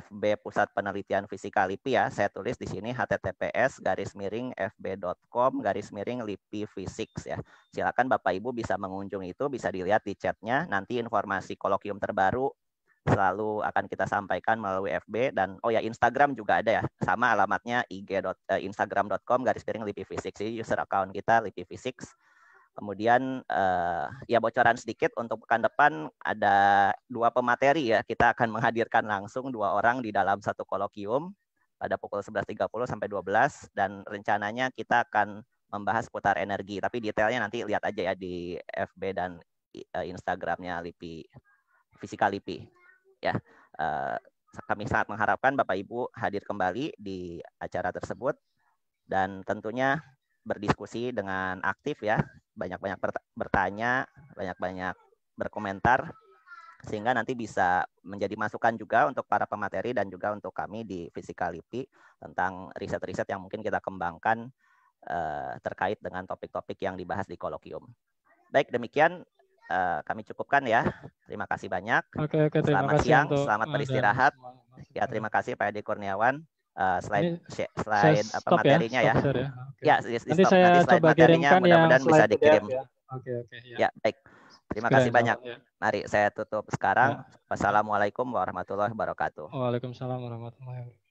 FB Pusat Penelitian Fisika LIPI ya. Saya tulis di sini https garis miring fb.com garis miring LIPI Physics ya. Silakan Bapak Ibu bisa mengunjungi itu, bisa dilihat di chatnya. Nanti informasi kolokium terbaru selalu akan kita sampaikan melalui FB dan oh ya Instagram juga ada ya sama alamatnya ig.instagram.com eh, garis miring LIPI Physics. user account kita LIPI Physics Kemudian uh, ya bocoran sedikit untuk pekan depan ada dua pemateri ya. Kita akan menghadirkan langsung dua orang di dalam satu kolokium pada pukul 11.30 sampai 12 dan rencananya kita akan membahas seputar energi. Tapi detailnya nanti lihat aja ya di FB dan eh, Instagramnya LIPI, Fisika LIPI. Ya, uh, kami sangat mengharapkan Bapak Ibu hadir kembali di acara tersebut dan tentunya berdiskusi dengan aktif ya banyak-banyak bertanya, banyak-banyak berkomentar sehingga nanti bisa menjadi masukan juga untuk para pemateri dan juga untuk kami di Fisika LIPI tentang riset-riset yang mungkin kita kembangkan eh, terkait dengan topik-topik yang dibahas di kolokium. Baik, demikian eh, kami cukupkan ya. Terima kasih banyak. Oke, oke, terima selamat kasih siang, selamat beristirahat. Ya, terima kasih Pak Edi Kurniawan uh, slide ini slide apa ya, materinya ya. Stop ya. Ya, okay. ya di, nanti stop. saya nanti slide coba materinya mudah-mudahan bisa dikirim. Oke, ya. oke. Okay, okay, ya. ya, baik. Terima kasih banyak. Ya. Mari saya tutup sekarang. Ya. Wassalamualaikum warahmatullahi wabarakatuh. Waalaikumsalam warahmatullahi wabarakatuh.